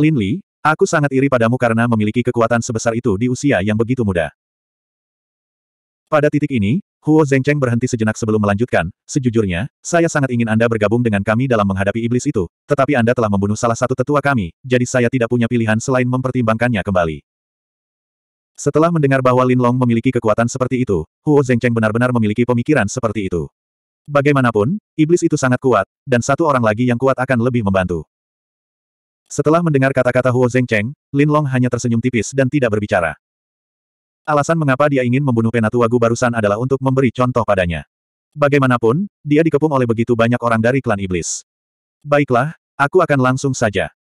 Lin Li, aku sangat iri padamu karena memiliki kekuatan sebesar itu di usia yang begitu muda. Pada titik ini, Huo Zhengcheng berhenti sejenak sebelum melanjutkan, sejujurnya, saya sangat ingin Anda bergabung dengan kami dalam menghadapi iblis itu, tetapi Anda telah membunuh salah satu tetua kami, jadi saya tidak punya pilihan selain mempertimbangkannya kembali. Setelah mendengar bahwa Lin Long memiliki kekuatan seperti itu, Huo Zhengcheng benar-benar memiliki pemikiran seperti itu. Bagaimanapun, iblis itu sangat kuat, dan satu orang lagi yang kuat akan lebih membantu. Setelah mendengar kata-kata Huo Zhengcheng, Lin Long hanya tersenyum tipis dan tidak berbicara. Alasan mengapa dia ingin membunuh penatua Gu barusan adalah untuk memberi contoh padanya. Bagaimanapun, dia dikepung oleh begitu banyak orang dari klan iblis. Baiklah, aku akan langsung saja.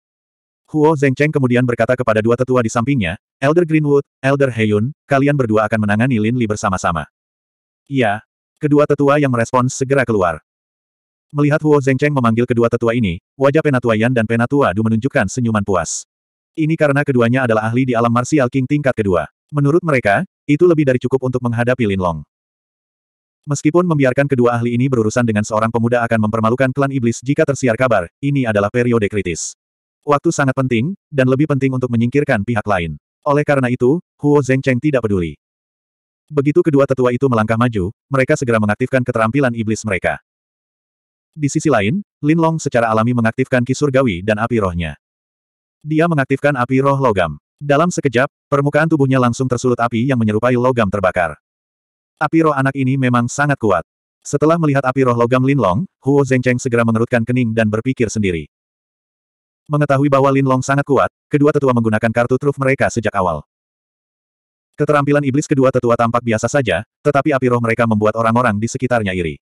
Huo Zhengcheng kemudian berkata kepada dua tetua di sampingnya, Elder Greenwood, Elder Heyun, kalian berdua akan menangani Lin Li bersama-sama. Iya. Kedua tetua yang merespons segera keluar. Melihat Huo Zhengcheng memanggil kedua tetua ini, wajah Penatua Yan dan Penatua Du menunjukkan senyuman puas. Ini karena keduanya adalah ahli di alam martial King tingkat kedua. Menurut mereka, itu lebih dari cukup untuk menghadapi Lin Long. Meskipun membiarkan kedua ahli ini berurusan dengan seorang pemuda akan mempermalukan klan iblis jika tersiar kabar, ini adalah periode kritis. Waktu sangat penting, dan lebih penting untuk menyingkirkan pihak lain. Oleh karena itu, Huo Zhengcheng tidak peduli. Begitu kedua tetua itu melangkah maju, mereka segera mengaktifkan keterampilan iblis mereka. Di sisi lain, Lin Long secara alami mengaktifkan ki surgawi dan api rohnya. Dia mengaktifkan api roh logam. Dalam sekejap, permukaan tubuhnya langsung tersulut api yang menyerupai logam terbakar. Api roh anak ini memang sangat kuat. Setelah melihat api roh logam Lin Long, Huo Zhengcheng segera mengerutkan kening dan berpikir sendiri. Mengetahui bahwa Lin Long sangat kuat, kedua tetua menggunakan kartu truf mereka sejak awal. Keterampilan iblis kedua tetua tampak biasa saja, tetapi api roh mereka membuat orang-orang di sekitarnya iri.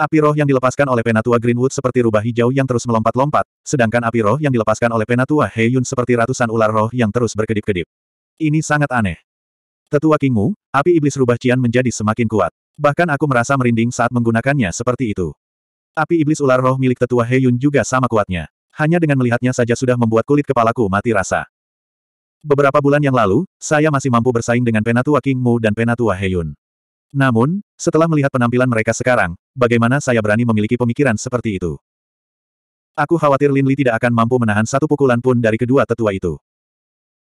Api roh yang dilepaskan oleh Penatua Greenwood seperti rubah hijau yang terus melompat-lompat, sedangkan api roh yang dilepaskan oleh Penatua Heyun seperti ratusan ular roh yang terus berkedip-kedip. Ini sangat aneh. Tetua Kingmu, api iblis rubah Cian menjadi semakin kuat. Bahkan aku merasa merinding saat menggunakannya seperti itu. Api iblis ular roh milik Tetua Heyun juga sama kuatnya. Hanya dengan melihatnya saja sudah membuat kulit kepalaku mati rasa. Beberapa bulan yang lalu, saya masih mampu bersaing dengan Penatua Kingmu dan Penatua Heyun. Namun, setelah melihat penampilan mereka sekarang, bagaimana saya berani memiliki pemikiran seperti itu? Aku khawatir Lin Li tidak akan mampu menahan satu pukulan pun dari kedua tetua itu.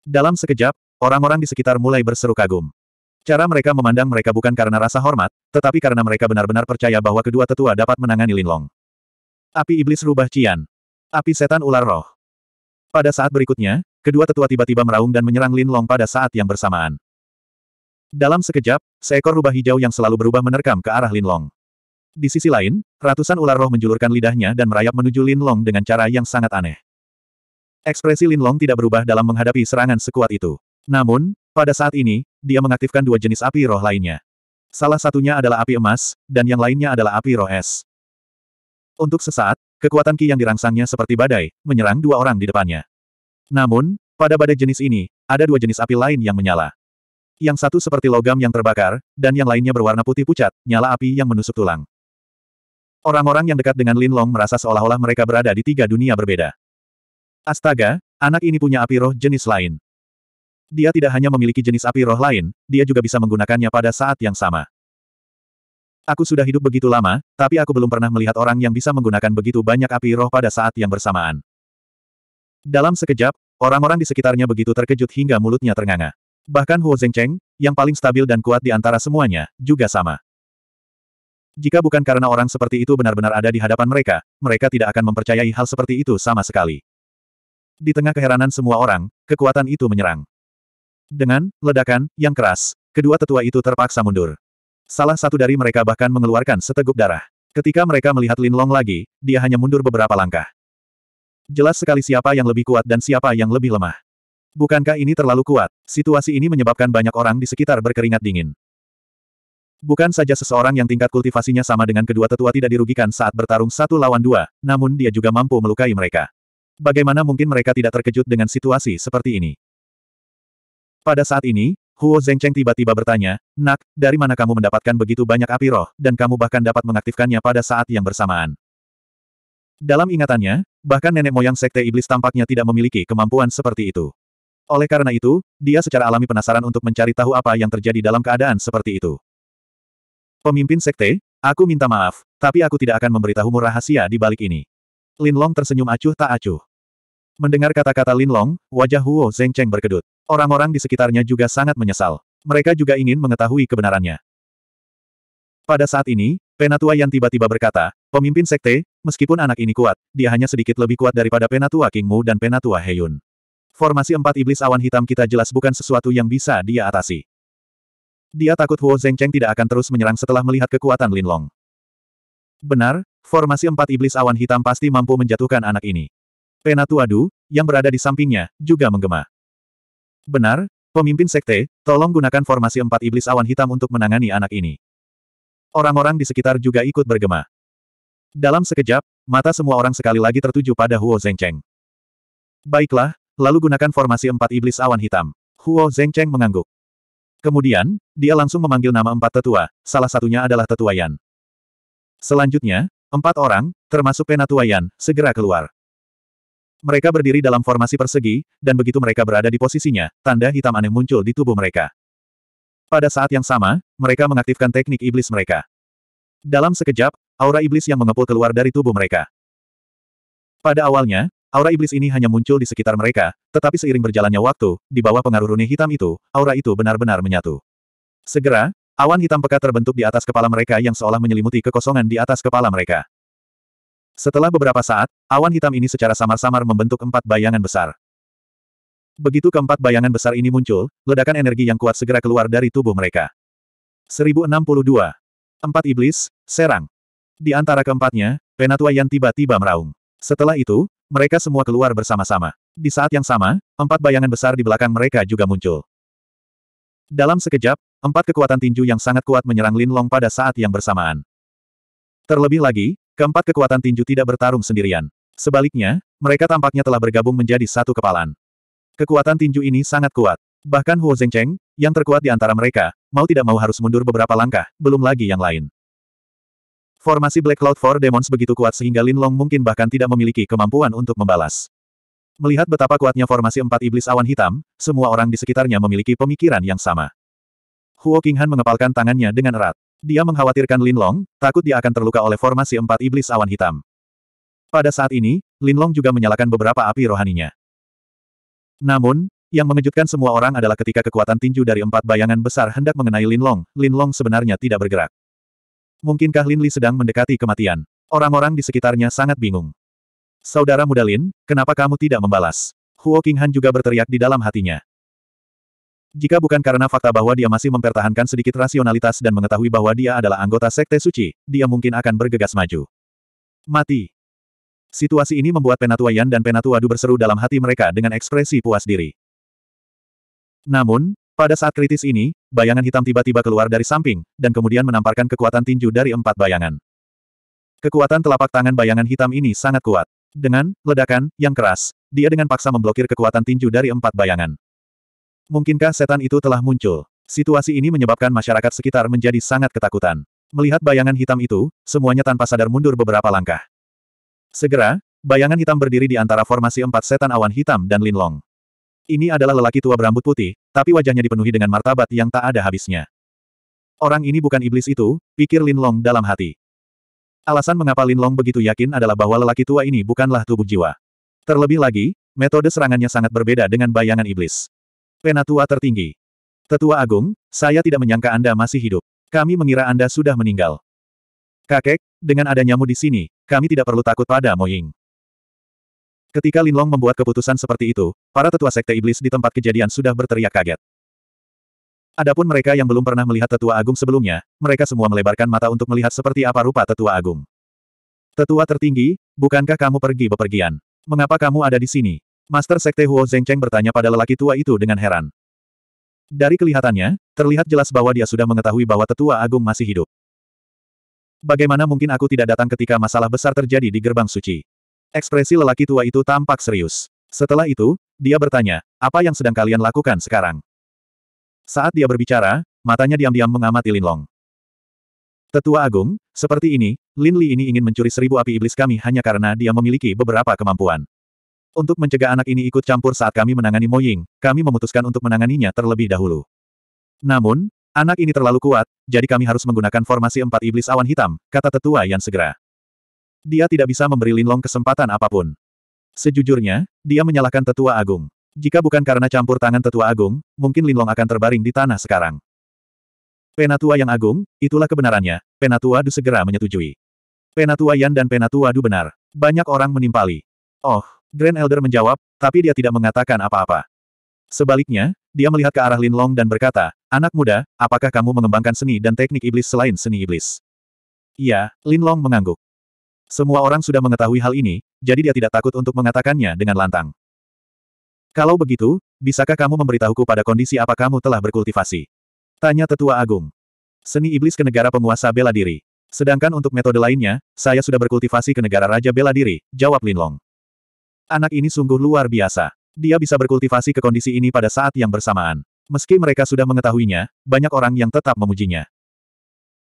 Dalam sekejap, orang-orang di sekitar mulai berseru kagum. Cara mereka memandang mereka bukan karena rasa hormat, tetapi karena mereka benar-benar percaya bahwa kedua tetua dapat menangani Lin Long. Api iblis rubah Cian. Api setan ular roh. Pada saat berikutnya, kedua tetua tiba-tiba meraung dan menyerang Lin Long pada saat yang bersamaan. Dalam sekejap, seekor rubah hijau yang selalu berubah menerkam ke arah Linlong. Di sisi lain, ratusan ular roh menjulurkan lidahnya dan merayap menuju Linlong dengan cara yang sangat aneh. Ekspresi Linlong tidak berubah dalam menghadapi serangan sekuat itu. Namun, pada saat ini, dia mengaktifkan dua jenis api roh lainnya. Salah satunya adalah api emas, dan yang lainnya adalah api roh es. Untuk sesaat, kekuatan Ki yang dirangsangnya seperti badai, menyerang dua orang di depannya. Namun, pada badai jenis ini, ada dua jenis api lain yang menyala. Yang satu seperti logam yang terbakar, dan yang lainnya berwarna putih pucat, nyala api yang menusuk tulang. Orang-orang yang dekat dengan Lin Long merasa seolah-olah mereka berada di tiga dunia berbeda. Astaga, anak ini punya api roh jenis lain. Dia tidak hanya memiliki jenis api roh lain, dia juga bisa menggunakannya pada saat yang sama. Aku sudah hidup begitu lama, tapi aku belum pernah melihat orang yang bisa menggunakan begitu banyak api roh pada saat yang bersamaan. Dalam sekejap, orang-orang di sekitarnya begitu terkejut hingga mulutnya ternganga. Bahkan Huo Zhengcheng, yang paling stabil dan kuat di antara semuanya, juga sama. Jika bukan karena orang seperti itu benar-benar ada di hadapan mereka, mereka tidak akan mempercayai hal seperti itu sama sekali. Di tengah keheranan semua orang, kekuatan itu menyerang. Dengan ledakan yang keras, kedua tetua itu terpaksa mundur. Salah satu dari mereka bahkan mengeluarkan seteguk darah. Ketika mereka melihat Lin Long lagi, dia hanya mundur beberapa langkah. Jelas sekali siapa yang lebih kuat dan siapa yang lebih lemah. Bukankah ini terlalu kuat? Situasi ini menyebabkan banyak orang di sekitar berkeringat dingin. Bukan saja seseorang yang tingkat kultivasinya sama dengan kedua tetua tidak dirugikan saat bertarung satu lawan dua, namun dia juga mampu melukai mereka. Bagaimana mungkin mereka tidak terkejut dengan situasi seperti ini? Pada saat ini, Huo Zengcheng tiba-tiba bertanya, Nak, dari mana kamu mendapatkan begitu banyak api roh, dan kamu bahkan dapat mengaktifkannya pada saat yang bersamaan? Dalam ingatannya, bahkan nenek moyang Sekte Iblis tampaknya tidak memiliki kemampuan seperti itu. Oleh karena itu, dia secara alami penasaran untuk mencari tahu apa yang terjadi dalam keadaan seperti itu. Pemimpin sekte, aku minta maaf, tapi aku tidak akan memberitahumu rahasia di balik ini. Lin Long tersenyum acuh tak acuh. Mendengar kata-kata Lin Long, wajah Huo Zhengcheng berkedut. Orang-orang di sekitarnya juga sangat menyesal. Mereka juga ingin mengetahui kebenarannya. Pada saat ini, Penatua yang tiba-tiba berkata, pemimpin sekte, meskipun anak ini kuat, dia hanya sedikit lebih kuat daripada Penatua Kingmu dan Penatua Heyun formasi empat iblis awan hitam kita jelas bukan sesuatu yang bisa dia atasi. Dia takut Huo Zengcheng tidak akan terus menyerang setelah melihat kekuatan Lin Long. Benar, formasi empat iblis awan hitam pasti mampu menjatuhkan anak ini. Penatuadu, yang berada di sampingnya, juga menggema. Benar, pemimpin sekte, tolong gunakan formasi empat iblis awan hitam untuk menangani anak ini. Orang-orang di sekitar juga ikut bergema. Dalam sekejap, mata semua orang sekali lagi tertuju pada Huo Zengcheng. Baiklah, Lalu gunakan formasi empat iblis awan hitam. Huo Zhengcheng mengangguk. Kemudian, dia langsung memanggil nama empat tetua, salah satunya adalah tetua Yan. Selanjutnya, empat orang, termasuk penatua Yan, segera keluar. Mereka berdiri dalam formasi persegi, dan begitu mereka berada di posisinya, tanda hitam aneh muncul di tubuh mereka. Pada saat yang sama, mereka mengaktifkan teknik iblis mereka. Dalam sekejap, aura iblis yang mengepul keluar dari tubuh mereka. Pada awalnya, Aura iblis ini hanya muncul di sekitar mereka, tetapi seiring berjalannya waktu, di bawah pengaruh rune hitam itu, aura itu benar-benar menyatu. Segera, awan hitam pekat terbentuk di atas kepala mereka yang seolah menyelimuti kekosongan di atas kepala mereka. Setelah beberapa saat, awan hitam ini secara samar-samar membentuk empat bayangan besar. Begitu keempat bayangan besar ini muncul, ledakan energi yang kuat segera keluar dari tubuh mereka. 1062. Empat iblis, serang. Di antara keempatnya, Penatua yang tiba-tiba meraung. Setelah itu, mereka semua keluar bersama-sama. Di saat yang sama, empat bayangan besar di belakang mereka juga muncul. Dalam sekejap, empat kekuatan tinju yang sangat kuat menyerang Lin Long pada saat yang bersamaan. Terlebih lagi, keempat kekuatan tinju tidak bertarung sendirian. Sebaliknya, mereka tampaknya telah bergabung menjadi satu kepalan. Kekuatan tinju ini sangat kuat. Bahkan Huo Zhengcheng, yang terkuat di antara mereka, mau tidak mau harus mundur beberapa langkah, belum lagi yang lain. Formasi Black Cloud Four Demons begitu kuat sehingga Lin Long mungkin bahkan tidak memiliki kemampuan untuk membalas. Melihat betapa kuatnya formasi empat iblis awan hitam, semua orang di sekitarnya memiliki pemikiran yang sama. Huo Qinghan mengepalkan tangannya dengan erat. Dia mengkhawatirkan Lin Long, takut dia akan terluka oleh formasi empat iblis awan hitam. Pada saat ini, Lin Long juga menyalakan beberapa api rohaninya. Namun, yang mengejutkan semua orang adalah ketika kekuatan tinju dari empat bayangan besar hendak mengenai Lin Long, Lin Long sebenarnya tidak bergerak. Mungkinkah Lin Li sedang mendekati kematian? Orang-orang di sekitarnya sangat bingung. Saudara muda Lin, kenapa kamu tidak membalas? Huo Qinghan juga berteriak di dalam hatinya. Jika bukan karena fakta bahwa dia masih mempertahankan sedikit rasionalitas dan mengetahui bahwa dia adalah anggota Sekte Suci, dia mungkin akan bergegas maju. Mati. Situasi ini membuat Penatua Yan dan Penatua Du berseru dalam hati mereka dengan ekspresi puas diri. Namun, pada saat kritis ini, bayangan hitam tiba-tiba keluar dari samping, dan kemudian menamparkan kekuatan tinju dari empat bayangan. Kekuatan telapak tangan bayangan hitam ini sangat kuat. Dengan ledakan yang keras, dia dengan paksa memblokir kekuatan tinju dari empat bayangan. Mungkinkah setan itu telah muncul? Situasi ini menyebabkan masyarakat sekitar menjadi sangat ketakutan. Melihat bayangan hitam itu, semuanya tanpa sadar mundur beberapa langkah. Segera, bayangan hitam berdiri di antara formasi empat setan awan hitam dan linlong. Ini adalah lelaki tua berambut putih, tapi wajahnya dipenuhi dengan martabat yang tak ada habisnya. Orang ini bukan iblis itu, pikir Lin Long dalam hati. Alasan mengapa Lin Long begitu yakin adalah bahwa lelaki tua ini bukanlah tubuh jiwa. Terlebih lagi, metode serangannya sangat berbeda dengan bayangan iblis. Penatua tertinggi. Tetua Agung, saya tidak menyangka Anda masih hidup. Kami mengira Anda sudah meninggal. Kakek, dengan adanya mu di sini, kami tidak perlu takut pada Moying. Ketika Linlong membuat keputusan seperti itu, para tetua sekte iblis di tempat kejadian sudah berteriak kaget. Adapun mereka yang belum pernah melihat tetua agung sebelumnya, mereka semua melebarkan mata untuk melihat seperti apa rupa tetua agung. Tetua tertinggi, bukankah kamu pergi bepergian? Mengapa kamu ada di sini? Master Sekte Huo Zengcheng bertanya pada lelaki tua itu dengan heran. Dari kelihatannya, terlihat jelas bahwa dia sudah mengetahui bahwa tetua agung masih hidup. Bagaimana mungkin aku tidak datang ketika masalah besar terjadi di gerbang suci? Ekspresi lelaki tua itu tampak serius. Setelah itu, dia bertanya, apa yang sedang kalian lakukan sekarang? Saat dia berbicara, matanya diam-diam mengamati Lin Long. Tetua Agung, seperti ini, Lin Li ini ingin mencuri seribu api iblis kami hanya karena dia memiliki beberapa kemampuan. Untuk mencegah anak ini ikut campur saat kami menangani Mo Ying, kami memutuskan untuk menanganinya terlebih dahulu. Namun, anak ini terlalu kuat, jadi kami harus menggunakan formasi empat iblis awan hitam, kata tetua yang segera. Dia tidak bisa memberi Linlong kesempatan apapun. Sejujurnya, dia menyalahkan tetua agung. Jika bukan karena campur tangan tetua agung, mungkin Linlong akan terbaring di tanah sekarang. Penatua yang agung, itulah kebenarannya. Penatua Du segera menyetujui. Penatua Yan dan Penatua Du benar. Banyak orang menimpali. Oh, Grand Elder menjawab, tapi dia tidak mengatakan apa-apa. Sebaliknya, dia melihat ke arah Linlong dan berkata, Anak muda, apakah kamu mengembangkan seni dan teknik iblis selain seni iblis? Iya, Linlong mengangguk. Semua orang sudah mengetahui hal ini, jadi dia tidak takut untuk mengatakannya dengan lantang. Kalau begitu, bisakah kamu memberitahuku pada kondisi apa kamu telah berkultivasi? Tanya Tetua Agung. Seni Iblis ke negara penguasa bela diri. Sedangkan untuk metode lainnya, saya sudah berkultivasi ke negara Raja Bela Diri, jawab Linlong. Anak ini sungguh luar biasa. Dia bisa berkultivasi ke kondisi ini pada saat yang bersamaan. Meski mereka sudah mengetahuinya, banyak orang yang tetap memujinya.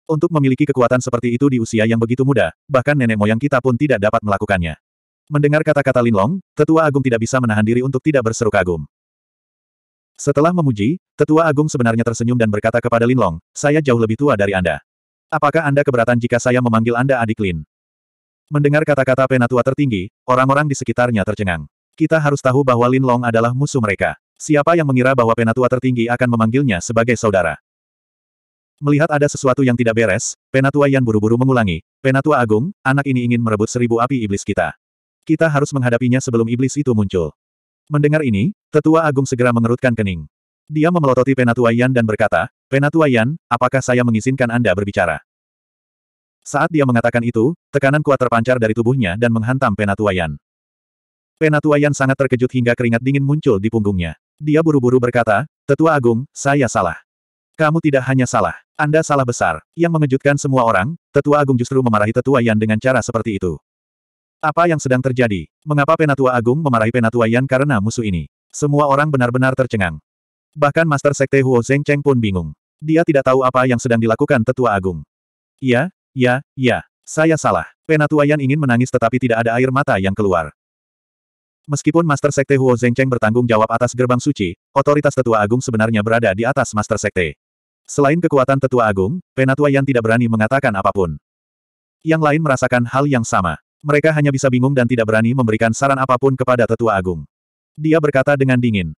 Untuk memiliki kekuatan seperti itu di usia yang begitu muda, bahkan nenek moyang kita pun tidak dapat melakukannya. Mendengar kata-kata Linlong, Tetua Agung tidak bisa menahan diri untuk tidak berseru kagum. Setelah memuji, Tetua Agung sebenarnya tersenyum dan berkata kepada Linlong, saya jauh lebih tua dari Anda. Apakah Anda keberatan jika saya memanggil Anda adik Lin? Mendengar kata-kata penatua tertinggi, orang-orang di sekitarnya tercengang. Kita harus tahu bahwa Linlong adalah musuh mereka. Siapa yang mengira bahwa penatua tertinggi akan memanggilnya sebagai saudara? Melihat ada sesuatu yang tidak beres, Penatua Yan buru-buru mengulangi, Penatua Agung, anak ini ingin merebut seribu api iblis kita. Kita harus menghadapinya sebelum iblis itu muncul. Mendengar ini, Tetua Agung segera mengerutkan kening. Dia memelototi Penatua Yan dan berkata, Penatua Yan, apakah saya mengizinkan Anda berbicara? Saat dia mengatakan itu, tekanan kuat terpancar dari tubuhnya dan menghantam Penatua Yan. Penatua Yan sangat terkejut hingga keringat dingin muncul di punggungnya. Dia buru-buru berkata, Tetua Agung, saya salah. Kamu tidak hanya salah. Anda salah besar. Yang mengejutkan semua orang, Tetua Agung justru memarahi Tetua Yan dengan cara seperti itu. Apa yang sedang terjadi? Mengapa Penatua Agung memarahi Penatua Yan karena musuh ini? Semua orang benar-benar tercengang. Bahkan Master Sekte Huo Zeng Cheng pun bingung. Dia tidak tahu apa yang sedang dilakukan Tetua Agung. Ya, ya, ya. Saya salah. Penatua Yan ingin menangis tetapi tidak ada air mata yang keluar. Meskipun Master Sekte Huo Zeng Cheng bertanggung jawab atas gerbang suci, otoritas Tetua Agung sebenarnya berada di atas Master Sekte. Selain kekuatan tetua agung, penatua yang tidak berani mengatakan apapun. Yang lain merasakan hal yang sama. Mereka hanya bisa bingung dan tidak berani memberikan saran apapun kepada tetua agung. Dia berkata dengan dingin.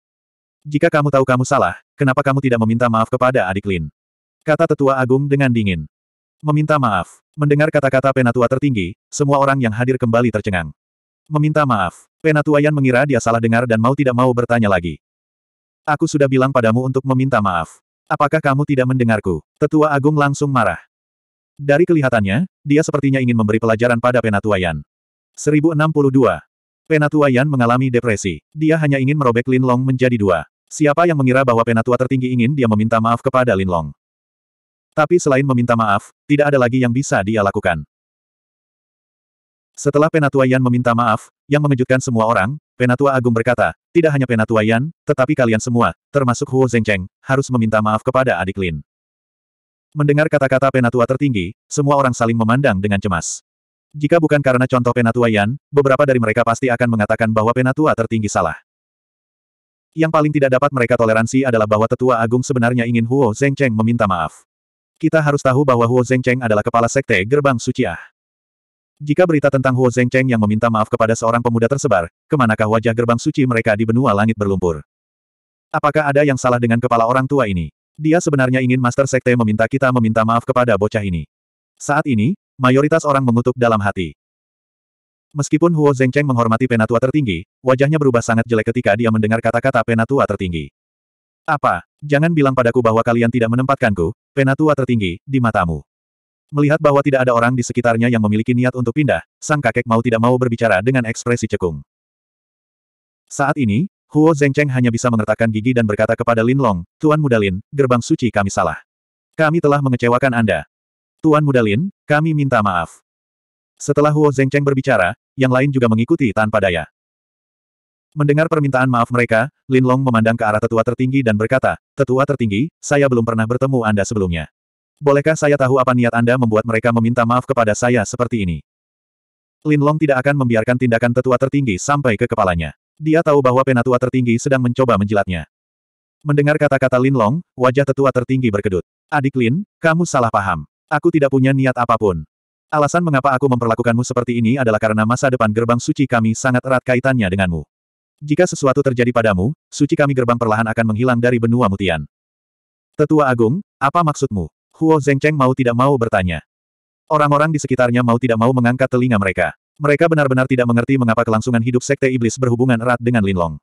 Jika kamu tahu kamu salah, kenapa kamu tidak meminta maaf kepada adik Lin? Kata tetua agung dengan dingin. Meminta maaf. Mendengar kata-kata penatua tertinggi, semua orang yang hadir kembali tercengang. Meminta maaf. Penatua Yan mengira dia salah dengar dan mau tidak mau bertanya lagi. Aku sudah bilang padamu untuk meminta maaf. Apakah kamu tidak mendengarku? Tetua Agung langsung marah. Dari kelihatannya, dia sepertinya ingin memberi pelajaran pada Penatua Yan. 1062. Penatua Yan mengalami depresi. Dia hanya ingin merobek Lin Long menjadi dua. Siapa yang mengira bahwa Penatua tertinggi ingin dia meminta maaf kepada Lin Long? Tapi selain meminta maaf, tidak ada lagi yang bisa dia lakukan. Setelah Penatuayan meminta maaf, yang mengejutkan semua orang, Penatua Agung berkata, tidak hanya Penatua Yan, tetapi kalian semua, termasuk Huo Zhengcheng, harus meminta maaf kepada adik Lin. Mendengar kata-kata Penatua tertinggi, semua orang saling memandang dengan cemas. Jika bukan karena contoh Penatua Yan, beberapa dari mereka pasti akan mengatakan bahwa Penatua tertinggi salah. Yang paling tidak dapat mereka toleransi adalah bahwa Tetua Agung sebenarnya ingin Huo Zhengcheng meminta maaf. Kita harus tahu bahwa Huo Zhengcheng adalah kepala sekte Gerbang Suci ah. Jika berita tentang Huo Zhengcheng yang meminta maaf kepada seorang pemuda tersebar, kemanakah wajah gerbang suci mereka di benua langit berlumpur? Apakah ada yang salah dengan kepala orang tua ini? Dia sebenarnya ingin Master Sekte meminta kita meminta maaf kepada bocah ini. Saat ini, mayoritas orang mengutuk dalam hati. Meskipun Huo Zhengcheng menghormati penatua tertinggi, wajahnya berubah sangat jelek ketika dia mendengar kata-kata penatua tertinggi. Apa? Jangan bilang padaku bahwa kalian tidak menempatkanku, penatua tertinggi, di matamu. Melihat bahwa tidak ada orang di sekitarnya yang memiliki niat untuk pindah, sang kakek mau tidak mau berbicara dengan ekspresi cekung. Saat ini, Huo Zengcheng hanya bisa mengertakkan gigi dan berkata kepada Lin Long, Tuan Muda Lin, gerbang suci kami salah. Kami telah mengecewakan Anda. Tuan Muda Lin, kami minta maaf. Setelah Huo Zengcheng berbicara, yang lain juga mengikuti tanpa daya. Mendengar permintaan maaf mereka, Lin Long memandang ke arah tetua tertinggi dan berkata, Tetua tertinggi, saya belum pernah bertemu Anda sebelumnya. Bolehkah saya tahu apa niat Anda membuat mereka meminta maaf kepada saya seperti ini? Lin Long tidak akan membiarkan tindakan tetua tertinggi sampai ke kepalanya. Dia tahu bahwa penatua tertinggi sedang mencoba menjilatnya. Mendengar kata-kata Lin Long, wajah tetua tertinggi berkedut. Adik Lin, kamu salah paham. Aku tidak punya niat apapun. Alasan mengapa aku memperlakukanmu seperti ini adalah karena masa depan gerbang suci kami sangat erat kaitannya denganmu. Jika sesuatu terjadi padamu, suci kami gerbang perlahan akan menghilang dari benua mutian. Tetua Agung, apa maksudmu? Huo Zengcheng mau tidak mau bertanya. Orang-orang di sekitarnya mau tidak mau mengangkat telinga mereka. Mereka benar-benar tidak mengerti mengapa kelangsungan hidup Sekte Iblis berhubungan erat dengan Linlong.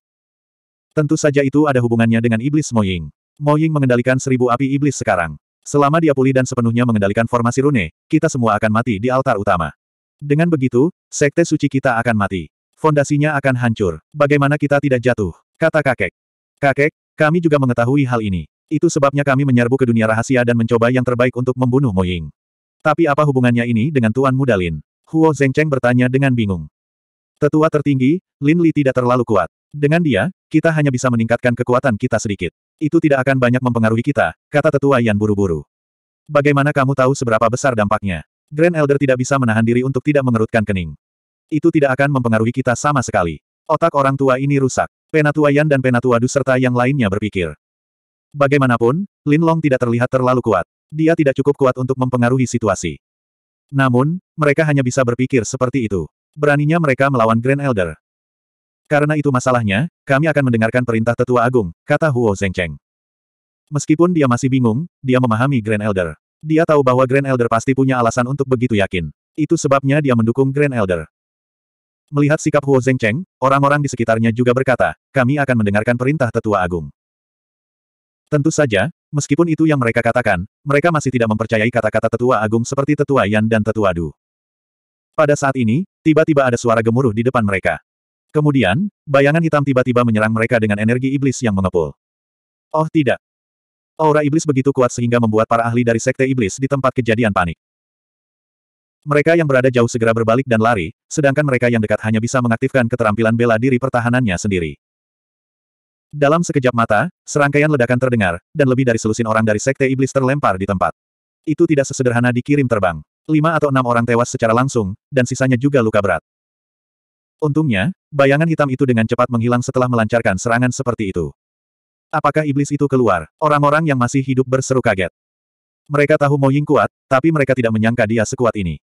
Tentu saja itu ada hubungannya dengan Iblis Mo Ying. Mo Ying mengendalikan seribu api iblis sekarang. Selama dia pulih dan sepenuhnya mengendalikan formasi rune, kita semua akan mati di altar utama. Dengan begitu, Sekte Suci kita akan mati. Fondasinya akan hancur. Bagaimana kita tidak jatuh? Kata kakek. Kakek, kami juga mengetahui hal ini. Itu sebabnya kami menyerbu ke dunia rahasia dan mencoba yang terbaik untuk membunuh Mo Ying. Tapi apa hubungannya ini dengan Tuan Mudalin? Huo Zengcheng bertanya dengan bingung. Tetua tertinggi, Lin Li tidak terlalu kuat. Dengan dia, kita hanya bisa meningkatkan kekuatan kita sedikit. Itu tidak akan banyak mempengaruhi kita, kata tetua Yan buru-buru. Bagaimana kamu tahu seberapa besar dampaknya? Grand Elder tidak bisa menahan diri untuk tidak mengerutkan kening. Itu tidak akan mempengaruhi kita sama sekali. Otak orang tua ini rusak. Penatua Yan dan Penatua Du serta yang lainnya berpikir. Bagaimanapun, Lin Long tidak terlihat terlalu kuat. Dia tidak cukup kuat untuk mempengaruhi situasi. Namun, mereka hanya bisa berpikir seperti itu. Beraninya mereka melawan Grand Elder. Karena itu masalahnya, kami akan mendengarkan perintah tetua agung, kata Huo Zhengcheng. Meskipun dia masih bingung, dia memahami Grand Elder. Dia tahu bahwa Grand Elder pasti punya alasan untuk begitu yakin. Itu sebabnya dia mendukung Grand Elder. Melihat sikap Huo Zhengcheng, orang-orang di sekitarnya juga berkata, kami akan mendengarkan perintah tetua agung. Tentu saja, meskipun itu yang mereka katakan, mereka masih tidak mempercayai kata-kata tetua agung seperti tetua Yan dan tetua Du. Pada saat ini, tiba-tiba ada suara gemuruh di depan mereka. Kemudian, bayangan hitam tiba-tiba menyerang mereka dengan energi iblis yang mengepul. Oh tidak. Aura iblis begitu kuat sehingga membuat para ahli dari sekte iblis di tempat kejadian panik. Mereka yang berada jauh segera berbalik dan lari, sedangkan mereka yang dekat hanya bisa mengaktifkan keterampilan bela diri pertahanannya sendiri. Dalam sekejap mata, serangkaian ledakan terdengar, dan lebih dari selusin orang dari Sekte Iblis terlempar di tempat. Itu tidak sesederhana dikirim terbang. Lima atau enam orang tewas secara langsung, dan sisanya juga luka berat. Untungnya, bayangan hitam itu dengan cepat menghilang setelah melancarkan serangan seperti itu. Apakah iblis itu keluar? Orang-orang yang masih hidup berseru kaget. Mereka tahu Mo Ying kuat, tapi mereka tidak menyangka dia sekuat ini.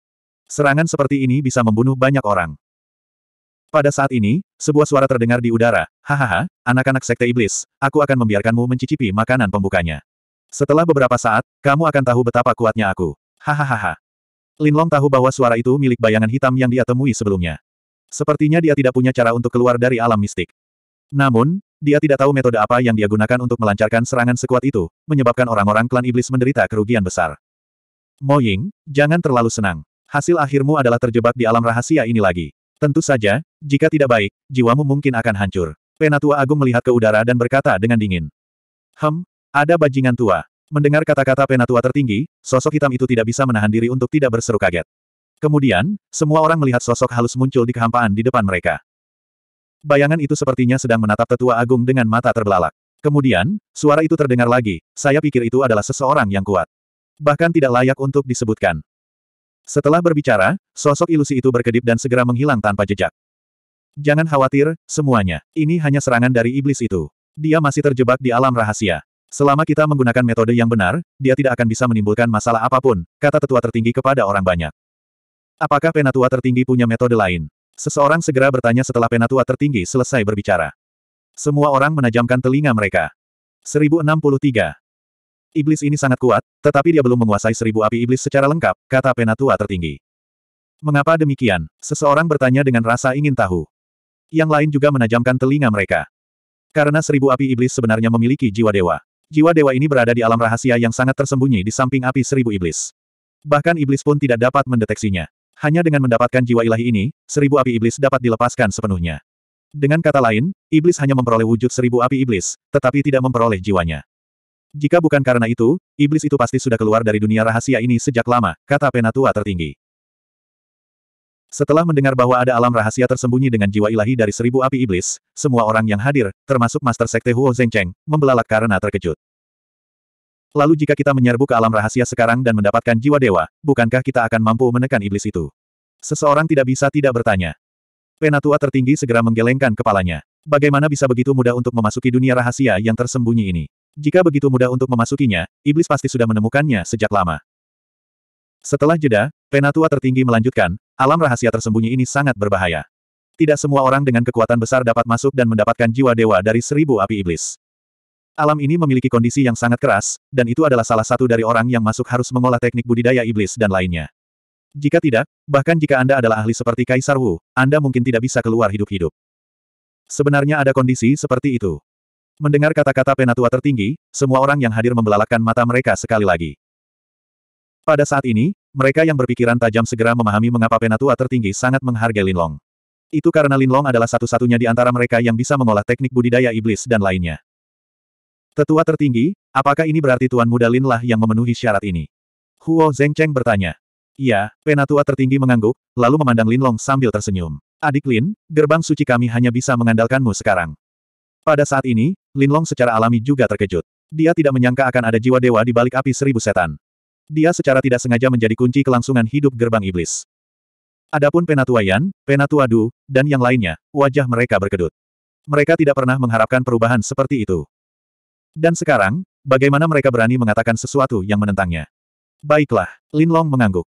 Serangan seperti ini bisa membunuh banyak orang. Pada saat ini, sebuah suara terdengar di udara, hahaha, anak-anak sekte iblis, aku akan membiarkanmu mencicipi makanan pembukanya. Setelah beberapa saat, kamu akan tahu betapa kuatnya aku. Hahaha. Linlong tahu bahwa suara itu milik bayangan hitam yang dia temui sebelumnya. Sepertinya dia tidak punya cara untuk keluar dari alam mistik. Namun, dia tidak tahu metode apa yang dia gunakan untuk melancarkan serangan sekuat itu, menyebabkan orang-orang klan iblis menderita kerugian besar. Mo Ying, jangan terlalu senang. Hasil akhirmu adalah terjebak di alam rahasia ini lagi. Tentu saja, jika tidak baik, jiwamu mungkin akan hancur. Penatua Agung melihat ke udara dan berkata dengan dingin. Hem, ada bajingan tua. Mendengar kata-kata penatua tertinggi, sosok hitam itu tidak bisa menahan diri untuk tidak berseru kaget. Kemudian, semua orang melihat sosok halus muncul di kehampaan di depan mereka. Bayangan itu sepertinya sedang menatap tetua agung dengan mata terbelalak. Kemudian, suara itu terdengar lagi, saya pikir itu adalah seseorang yang kuat. Bahkan tidak layak untuk disebutkan. Setelah berbicara, sosok ilusi itu berkedip dan segera menghilang tanpa jejak. Jangan khawatir, semuanya. Ini hanya serangan dari iblis itu. Dia masih terjebak di alam rahasia. Selama kita menggunakan metode yang benar, dia tidak akan bisa menimbulkan masalah apapun, kata tetua tertinggi kepada orang banyak. Apakah penatua tertinggi punya metode lain? Seseorang segera bertanya setelah penatua tertinggi selesai berbicara. Semua orang menajamkan telinga mereka. 1063. Iblis ini sangat kuat, tetapi dia belum menguasai seribu api iblis secara lengkap, kata penatua tertinggi. Mengapa demikian? Seseorang bertanya dengan rasa ingin tahu. Yang lain juga menajamkan telinga mereka. Karena seribu api iblis sebenarnya memiliki jiwa dewa. Jiwa dewa ini berada di alam rahasia yang sangat tersembunyi di samping api seribu iblis. Bahkan iblis pun tidak dapat mendeteksinya. Hanya dengan mendapatkan jiwa ilahi ini, seribu api iblis dapat dilepaskan sepenuhnya. Dengan kata lain, iblis hanya memperoleh wujud seribu api iblis, tetapi tidak memperoleh jiwanya. Jika bukan karena itu, iblis itu pasti sudah keluar dari dunia rahasia ini sejak lama, kata penatua tertinggi. Setelah mendengar bahwa ada alam rahasia tersembunyi dengan jiwa ilahi dari seribu api iblis, semua orang yang hadir, termasuk Master Sekte Huo Zengcheng, membelalak karena terkejut. Lalu jika kita menyerbu ke alam rahasia sekarang dan mendapatkan jiwa dewa, bukankah kita akan mampu menekan iblis itu? Seseorang tidak bisa tidak bertanya. Penatua tertinggi segera menggelengkan kepalanya. Bagaimana bisa begitu mudah untuk memasuki dunia rahasia yang tersembunyi ini? Jika begitu mudah untuk memasukinya, iblis pasti sudah menemukannya sejak lama. Setelah jeda, penatua tertinggi melanjutkan, alam rahasia tersembunyi ini sangat berbahaya. Tidak semua orang dengan kekuatan besar dapat masuk dan mendapatkan jiwa dewa dari seribu api iblis. Alam ini memiliki kondisi yang sangat keras, dan itu adalah salah satu dari orang yang masuk harus mengolah teknik budidaya iblis dan lainnya. Jika tidak, bahkan jika Anda adalah ahli seperti Kaisar Wu, Anda mungkin tidak bisa keluar hidup-hidup. Sebenarnya ada kondisi seperti itu. Mendengar kata-kata penatua tertinggi, semua orang yang hadir membelalakan mata mereka sekali lagi. Pada saat ini, mereka yang berpikiran tajam segera memahami mengapa penatua tertinggi sangat menghargai Linlong. Itu karena Linlong adalah satu-satunya di antara mereka yang bisa mengolah teknik budidaya iblis dan lainnya. Tetua tertinggi, apakah ini berarti Tuan Muda Linlah yang memenuhi syarat ini? Huo Zengcheng bertanya. Iya, penatua tertinggi mengangguk, lalu memandang Linlong sambil tersenyum. Adik Lin, gerbang suci kami hanya bisa mengandalkanmu sekarang. Pada saat ini, Linlong secara alami juga terkejut. Dia tidak menyangka akan ada jiwa dewa di balik api seribu setan. Dia secara tidak sengaja menjadi kunci kelangsungan hidup gerbang iblis. Adapun Penatua Yan, Penatua Du, dan yang lainnya, wajah mereka berkedut. Mereka tidak pernah mengharapkan perubahan seperti itu. Dan sekarang, bagaimana mereka berani mengatakan sesuatu yang menentangnya? Baiklah, Linlong mengangguk.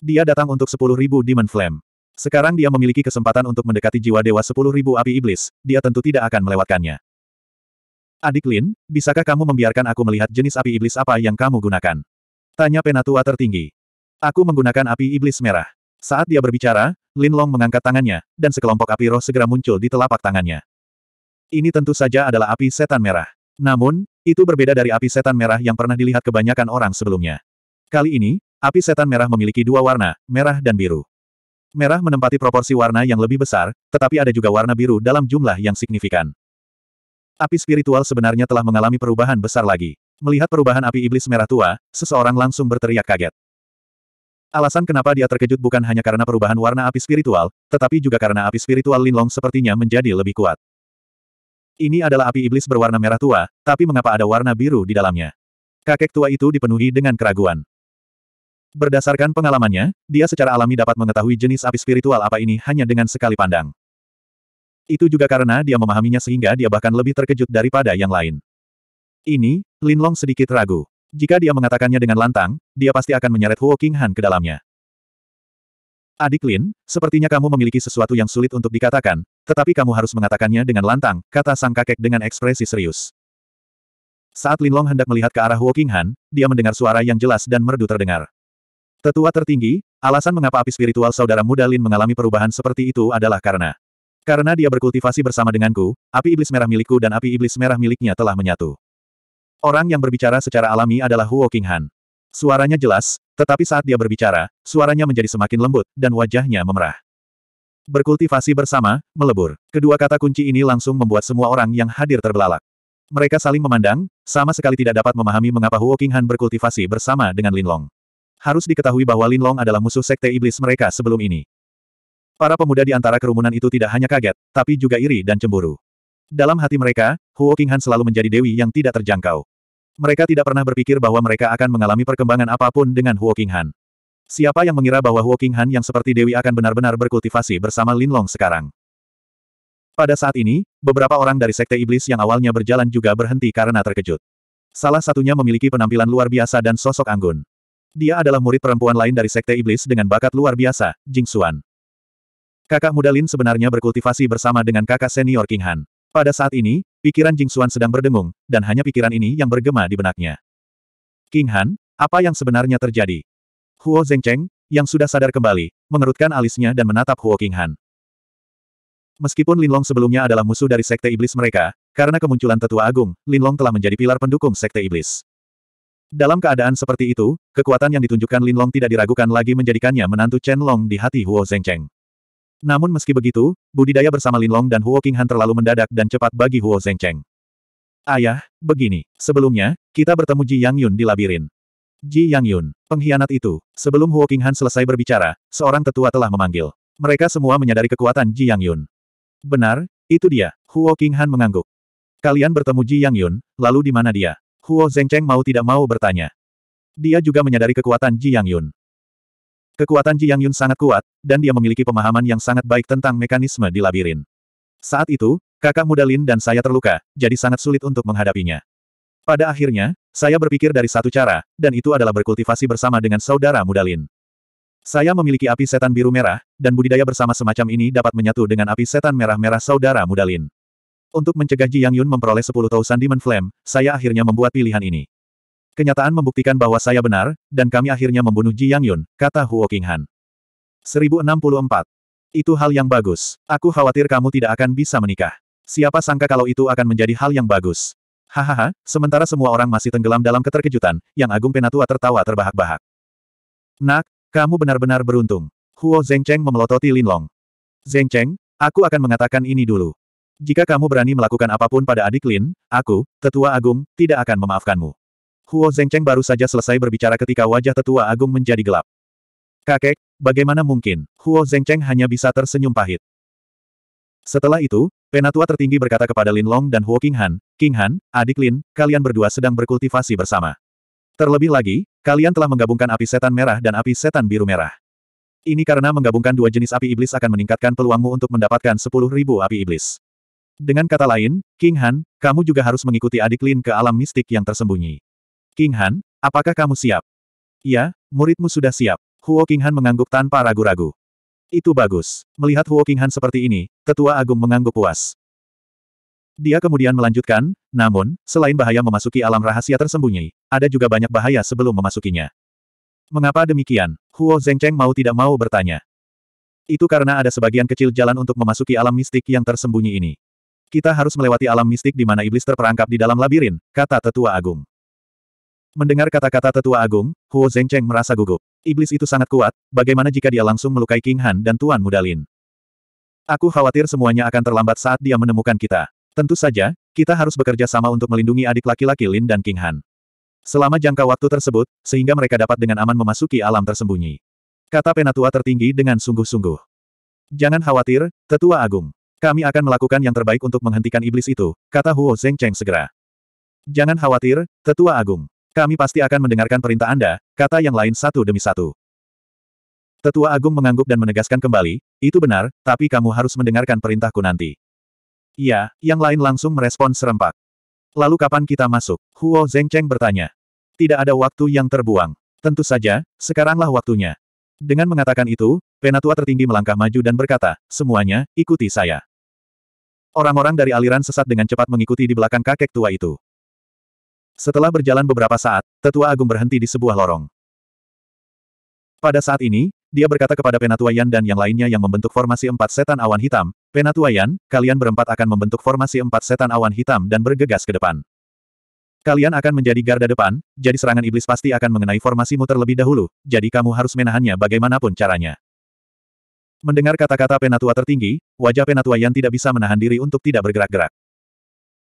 Dia datang untuk sepuluh ribu Demon Flame. Sekarang dia memiliki kesempatan untuk mendekati jiwa dewa sepuluh ribu api iblis, dia tentu tidak akan melewatkannya. Adik Lin, bisakah kamu membiarkan aku melihat jenis api iblis apa yang kamu gunakan? Tanya penatua tertinggi. Aku menggunakan api iblis merah. Saat dia berbicara, Lin Long mengangkat tangannya, dan sekelompok api roh segera muncul di telapak tangannya. Ini tentu saja adalah api setan merah. Namun, itu berbeda dari api setan merah yang pernah dilihat kebanyakan orang sebelumnya. Kali ini, api setan merah memiliki dua warna, merah dan biru. Merah menempati proporsi warna yang lebih besar, tetapi ada juga warna biru dalam jumlah yang signifikan. Api spiritual sebenarnya telah mengalami perubahan besar lagi. Melihat perubahan api iblis merah tua, seseorang langsung berteriak kaget. Alasan kenapa dia terkejut bukan hanya karena perubahan warna api spiritual, tetapi juga karena api spiritual Linlong sepertinya menjadi lebih kuat. Ini adalah api iblis berwarna merah tua, tapi mengapa ada warna biru di dalamnya? Kakek tua itu dipenuhi dengan keraguan. Berdasarkan pengalamannya, dia secara alami dapat mengetahui jenis api spiritual apa ini hanya dengan sekali pandang. Itu juga karena dia memahaminya sehingga dia bahkan lebih terkejut daripada yang lain. Ini, Lin Long sedikit ragu. Jika dia mengatakannya dengan lantang, dia pasti akan menyeret Huo Han ke dalamnya. Adik Lin, sepertinya kamu memiliki sesuatu yang sulit untuk dikatakan, tetapi kamu harus mengatakannya dengan lantang, kata sang kakek dengan ekspresi serius. Saat Lin Long hendak melihat ke arah Huo Han, dia mendengar suara yang jelas dan merdu terdengar. Tetua tertinggi, alasan mengapa api spiritual saudara muda Lin mengalami perubahan seperti itu adalah karena karena dia berkultivasi bersama denganku, api iblis merah milikku dan api iblis merah miliknya telah menyatu. Orang yang berbicara secara alami adalah Huo Qinghan. Suaranya jelas, tetapi saat dia berbicara, suaranya menjadi semakin lembut, dan wajahnya memerah. Berkultivasi bersama, melebur. Kedua kata kunci ini langsung membuat semua orang yang hadir terbelalak. Mereka saling memandang, sama sekali tidak dapat memahami mengapa Huo Qinghan berkultivasi bersama dengan Lin Long. Harus diketahui bahwa Lin Long adalah musuh sekte iblis mereka sebelum ini. Para pemuda di antara kerumunan itu tidak hanya kaget, tapi juga iri dan cemburu. Dalam hati mereka, Huo Qinghan selalu menjadi dewi yang tidak terjangkau. Mereka tidak pernah berpikir bahwa mereka akan mengalami perkembangan apapun dengan Huo Qinghan. Siapa yang mengira bahwa Huo Qinghan yang seperti dewi akan benar-benar berkultivasi bersama Lin Long sekarang? Pada saat ini, beberapa orang dari Sekte Iblis yang awalnya berjalan juga berhenti karena terkejut. Salah satunya memiliki penampilan luar biasa dan sosok anggun. Dia adalah murid perempuan lain dari Sekte Iblis dengan bakat luar biasa, Jing Xuan. Kakak muda Lin sebenarnya berkultivasi bersama dengan kakak senior King Han. Pada saat ini, pikiran Jing Xuan sedang berdengung, dan hanya pikiran ini yang bergema di benaknya. King Han, apa yang sebenarnya terjadi? Huo Zhengcheng, yang sudah sadar kembali, mengerutkan alisnya dan menatap Huo King Han. Meskipun Long sebelumnya adalah musuh dari Sekte Iblis mereka, karena kemunculan Tetua Agung, Lin Long telah menjadi pilar pendukung Sekte Iblis. Dalam keadaan seperti itu, kekuatan yang ditunjukkan Lin Long tidak diragukan lagi menjadikannya menantu Chen Long di hati Huo Zhengcheng. Namun meski begitu, budidaya bersama Linlong dan Huo Qinghan terlalu mendadak dan cepat bagi Huo Zhengcheng. Ayah, begini. Sebelumnya, kita bertemu Ji Yang Yun di labirin. Ji Yang Yun, pengkhianat itu. Sebelum Huo Qinghan selesai berbicara, seorang tetua telah memanggil. Mereka semua menyadari kekuatan Ji Yang Yun. Benar, itu dia. Huo Qinghan mengangguk. Kalian bertemu Ji Yang Yun, lalu di mana dia? Huo Zhengcheng mau tidak mau bertanya. Dia juga menyadari kekuatan Ji Yang Yun. Kekuatan Ji Yang Yun sangat kuat, dan dia memiliki pemahaman yang sangat baik tentang mekanisme di labirin. Saat itu, kakak muda Lin dan saya terluka, jadi sangat sulit untuk menghadapinya. Pada akhirnya, saya berpikir dari satu cara, dan itu adalah berkultivasi bersama dengan saudara muda Lin. Saya memiliki api setan biru merah, dan budidaya bersama semacam ini dapat menyatu dengan api setan merah-merah saudara muda Lin. Untuk mencegah Ji Yang Yun memperoleh 10 Thousand Demon Flame, saya akhirnya membuat pilihan ini. Kenyataan membuktikan bahwa saya benar, dan kami akhirnya membunuh Ji Yang Yun, kata Huo Qinghan. 1064. Itu hal yang bagus. Aku khawatir kamu tidak akan bisa menikah. Siapa sangka kalau itu akan menjadi hal yang bagus. Hahaha, sementara semua orang masih tenggelam dalam keterkejutan, yang Agung Penatua tertawa terbahak-bahak. Nak, kamu benar-benar beruntung. Huo Zengcheng memelototi Linlong. Zengcheng, aku akan mengatakan ini dulu. Jika kamu berani melakukan apapun pada adik Lin, aku, tetua agung, tidak akan memaafkanmu. Huo Zengcheng baru saja selesai berbicara ketika wajah tetua agung menjadi gelap. Kakek, bagaimana mungkin? Huo Zengcheng hanya bisa tersenyum pahit. Setelah itu, penatua tertinggi berkata kepada Lin Long dan Huo Qinghan, Qinghan, adik Lin, kalian berdua sedang berkultivasi bersama. Terlebih lagi, kalian telah menggabungkan api setan merah dan api setan biru merah. Ini karena menggabungkan dua jenis api iblis akan meningkatkan peluangmu untuk mendapatkan 10.000 api iblis. Dengan kata lain, King Han, kamu juga harus mengikuti adik Lin ke alam mistik yang tersembunyi. King Han, apakah kamu siap? Ya, muridmu sudah siap. Huo King Han mengangguk tanpa ragu-ragu. Itu bagus. Melihat Huo King Han seperti ini, tetua agung mengangguk puas. Dia kemudian melanjutkan, namun, selain bahaya memasuki alam rahasia tersembunyi, ada juga banyak bahaya sebelum memasukinya. Mengapa demikian? Huo Zhengcheng mau tidak mau bertanya. Itu karena ada sebagian kecil jalan untuk memasuki alam mistik yang tersembunyi ini. Kita harus melewati alam mistik di mana iblis terperangkap di dalam labirin, kata tetua agung. Mendengar kata-kata tetua agung, Huo Zhengcheng merasa gugup. Iblis itu sangat kuat, bagaimana jika dia langsung melukai King Han dan Tuan Mudalin? Aku khawatir semuanya akan terlambat saat dia menemukan kita. Tentu saja, kita harus bekerja sama untuk melindungi adik laki-laki Lin dan King Han. Selama jangka waktu tersebut, sehingga mereka dapat dengan aman memasuki alam tersembunyi. Kata penatua tertinggi dengan sungguh-sungguh. Jangan khawatir, tetua agung. Kami akan melakukan yang terbaik untuk menghentikan iblis itu, kata Huo Zhengcheng segera. Jangan khawatir, tetua agung. Kami pasti akan mendengarkan perintah Anda, kata yang lain satu demi satu. Tetua Agung mengangguk dan menegaskan kembali, itu benar, tapi kamu harus mendengarkan perintahku nanti. Iya, yang lain langsung merespon serempak. Lalu kapan kita masuk? Huo Zengcheng bertanya. Tidak ada waktu yang terbuang. Tentu saja, sekaranglah waktunya. Dengan mengatakan itu, penatua tertinggi melangkah maju dan berkata, semuanya, ikuti saya. Orang-orang dari aliran sesat dengan cepat mengikuti di belakang kakek tua itu. Setelah berjalan beberapa saat, tetua agung berhenti di sebuah lorong. Pada saat ini, dia berkata kepada Penatua Yan dan yang lainnya yang membentuk formasi empat setan awan hitam, Penatua Yan, kalian berempat akan membentuk formasi empat setan awan hitam dan bergegas ke depan. Kalian akan menjadi garda depan, jadi serangan iblis pasti akan mengenai formasimu terlebih dahulu, jadi kamu harus menahannya bagaimanapun caranya. Mendengar kata-kata Penatua tertinggi, wajah Penatua Yan tidak bisa menahan diri untuk tidak bergerak-gerak.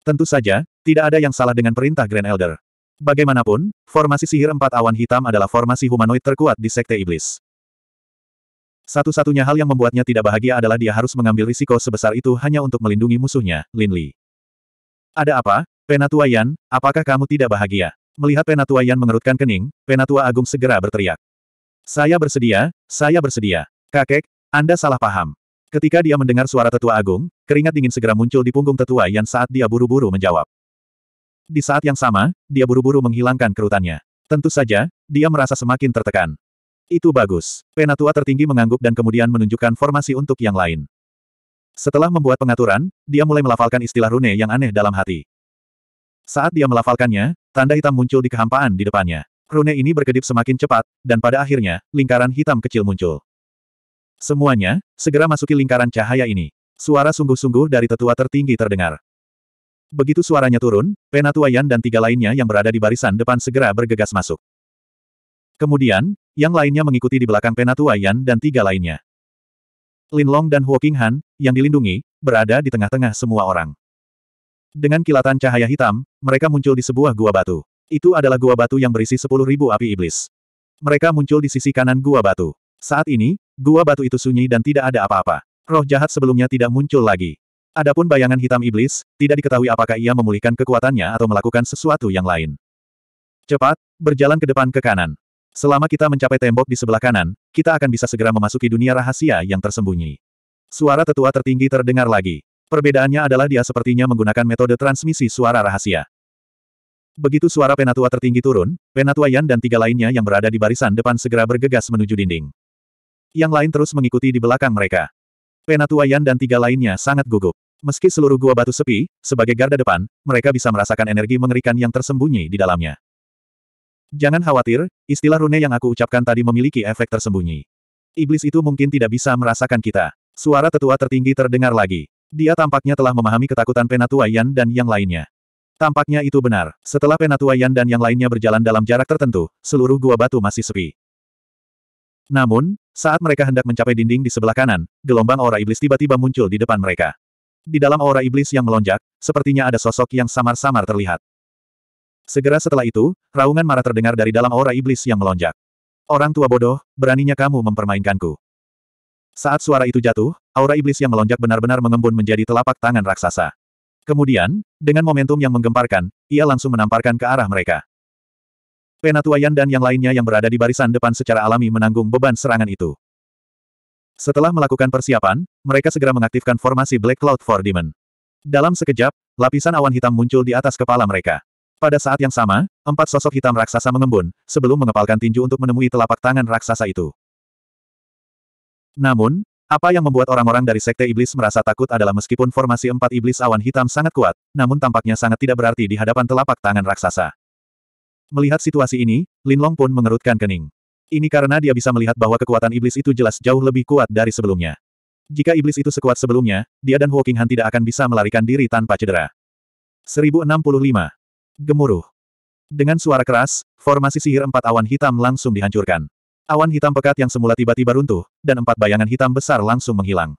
Tentu saja, tidak ada yang salah dengan perintah Grand Elder. Bagaimanapun, formasi sihir empat awan hitam adalah formasi humanoid terkuat di Sekte Iblis. Satu-satunya hal yang membuatnya tidak bahagia adalah dia harus mengambil risiko sebesar itu hanya untuk melindungi musuhnya, Lin Li. Ada apa, Penatua Yan, apakah kamu tidak bahagia? Melihat Penatua Yan mengerutkan kening, Penatua Agung segera berteriak. Saya bersedia, saya bersedia. Kakek, Anda salah paham. Ketika dia mendengar suara tetua agung, keringat dingin segera muncul di punggung tetua yang saat dia buru-buru menjawab. Di saat yang sama, dia buru-buru menghilangkan kerutannya. Tentu saja, dia merasa semakin tertekan. Itu bagus. Penatua tertinggi mengangguk dan kemudian menunjukkan formasi untuk yang lain. Setelah membuat pengaturan, dia mulai melafalkan istilah rune yang aneh dalam hati. Saat dia melafalkannya, tanda hitam muncul di kehampaan di depannya. Rune ini berkedip semakin cepat, dan pada akhirnya, lingkaran hitam kecil muncul. Semuanya, segera masuki lingkaran cahaya ini. Suara sungguh-sungguh dari tetua tertinggi terdengar. Begitu suaranya turun, Penatua Yan dan tiga lainnya yang berada di barisan depan segera bergegas masuk. Kemudian, yang lainnya mengikuti di belakang Penatua Yan dan tiga lainnya. Lin Long dan Huo Qinghan, yang dilindungi, berada di tengah-tengah semua orang. Dengan kilatan cahaya hitam, mereka muncul di sebuah gua batu. Itu adalah gua batu yang berisi sepuluh ribu api iblis. Mereka muncul di sisi kanan gua batu. Saat ini, gua batu itu sunyi dan tidak ada apa-apa. Roh jahat sebelumnya tidak muncul lagi. Adapun bayangan hitam iblis, tidak diketahui apakah ia memulihkan kekuatannya atau melakukan sesuatu yang lain. Cepat, berjalan ke depan ke kanan. Selama kita mencapai tembok di sebelah kanan, kita akan bisa segera memasuki dunia rahasia yang tersembunyi. Suara tetua tertinggi terdengar lagi. Perbedaannya adalah dia sepertinya menggunakan metode transmisi suara rahasia. Begitu suara penatua tertinggi turun, penatua Yan dan tiga lainnya yang berada di barisan depan segera bergegas menuju dinding yang lain terus mengikuti di belakang mereka. Penatua Yan dan tiga lainnya sangat gugup. Meski seluruh gua batu sepi, sebagai garda depan, mereka bisa merasakan energi mengerikan yang tersembunyi di dalamnya. Jangan khawatir, istilah rune yang aku ucapkan tadi memiliki efek tersembunyi. Iblis itu mungkin tidak bisa merasakan kita. Suara tetua tertinggi terdengar lagi. Dia tampaknya telah memahami ketakutan Penatua Yan dan yang lainnya. Tampaknya itu benar. Setelah Penatua Yan dan yang lainnya berjalan dalam jarak tertentu, seluruh gua batu masih sepi. Namun, saat mereka hendak mencapai dinding di sebelah kanan, gelombang aura iblis tiba-tiba muncul di depan mereka. Di dalam aura iblis yang melonjak, sepertinya ada sosok yang samar-samar terlihat. Segera setelah itu, raungan marah terdengar dari dalam aura iblis yang melonjak. Orang tua bodoh, beraninya kamu mempermainkanku. Saat suara itu jatuh, aura iblis yang melonjak benar-benar mengembun menjadi telapak tangan raksasa. Kemudian, dengan momentum yang menggemparkan, ia langsung menamparkan ke arah mereka. Penatuayan dan yang lainnya yang berada di barisan depan secara alami menanggung beban serangan itu. Setelah melakukan persiapan, mereka segera mengaktifkan formasi Black Cloud for Demon. Dalam sekejap, lapisan awan hitam muncul di atas kepala mereka. Pada saat yang sama, empat sosok hitam raksasa mengembun, sebelum mengepalkan tinju untuk menemui telapak tangan raksasa itu. Namun, apa yang membuat orang-orang dari Sekte Iblis merasa takut adalah meskipun formasi empat iblis awan hitam sangat kuat, namun tampaknya sangat tidak berarti di hadapan telapak tangan raksasa. Melihat situasi ini, Lin Long pun mengerutkan kening. Ini karena dia bisa melihat bahwa kekuatan iblis itu jelas jauh lebih kuat dari sebelumnya. Jika iblis itu sekuat sebelumnya, dia dan Hawking Han tidak akan bisa melarikan diri tanpa cedera. 1065. Gemuruh. Dengan suara keras, formasi sihir empat awan hitam langsung dihancurkan. Awan hitam pekat yang semula tiba-tiba runtuh, dan empat bayangan hitam besar langsung menghilang.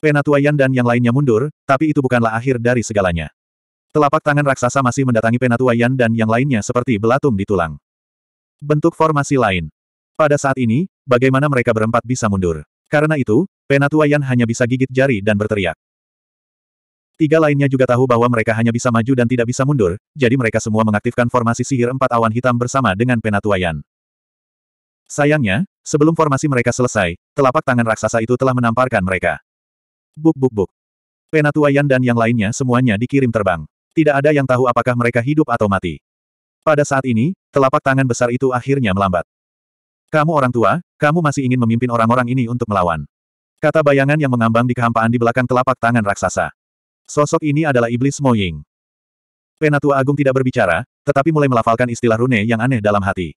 Penatua Yan dan yang lainnya mundur, tapi itu bukanlah akhir dari segalanya. Telapak tangan raksasa masih mendatangi penatua Yan dan yang lainnya seperti belatung di tulang. Bentuk formasi lain. Pada saat ini, bagaimana mereka berempat bisa mundur? Karena itu, penatua Yan hanya bisa gigit jari dan berteriak. Tiga lainnya juga tahu bahwa mereka hanya bisa maju dan tidak bisa mundur, jadi mereka semua mengaktifkan formasi sihir empat awan hitam bersama dengan penatua Yan. Sayangnya, sebelum formasi mereka selesai, telapak tangan raksasa itu telah menamparkan mereka. Buk buk buk. Penatua Yan dan yang lainnya semuanya dikirim terbang. Tidak ada yang tahu apakah mereka hidup atau mati. Pada saat ini, telapak tangan besar itu akhirnya melambat. Kamu orang tua, kamu masih ingin memimpin orang-orang ini untuk melawan. Kata bayangan yang mengambang di kehampaan di belakang telapak tangan raksasa. Sosok ini adalah iblis Moying. Penatua Agung tidak berbicara, tetapi mulai melafalkan istilah rune yang aneh dalam hati.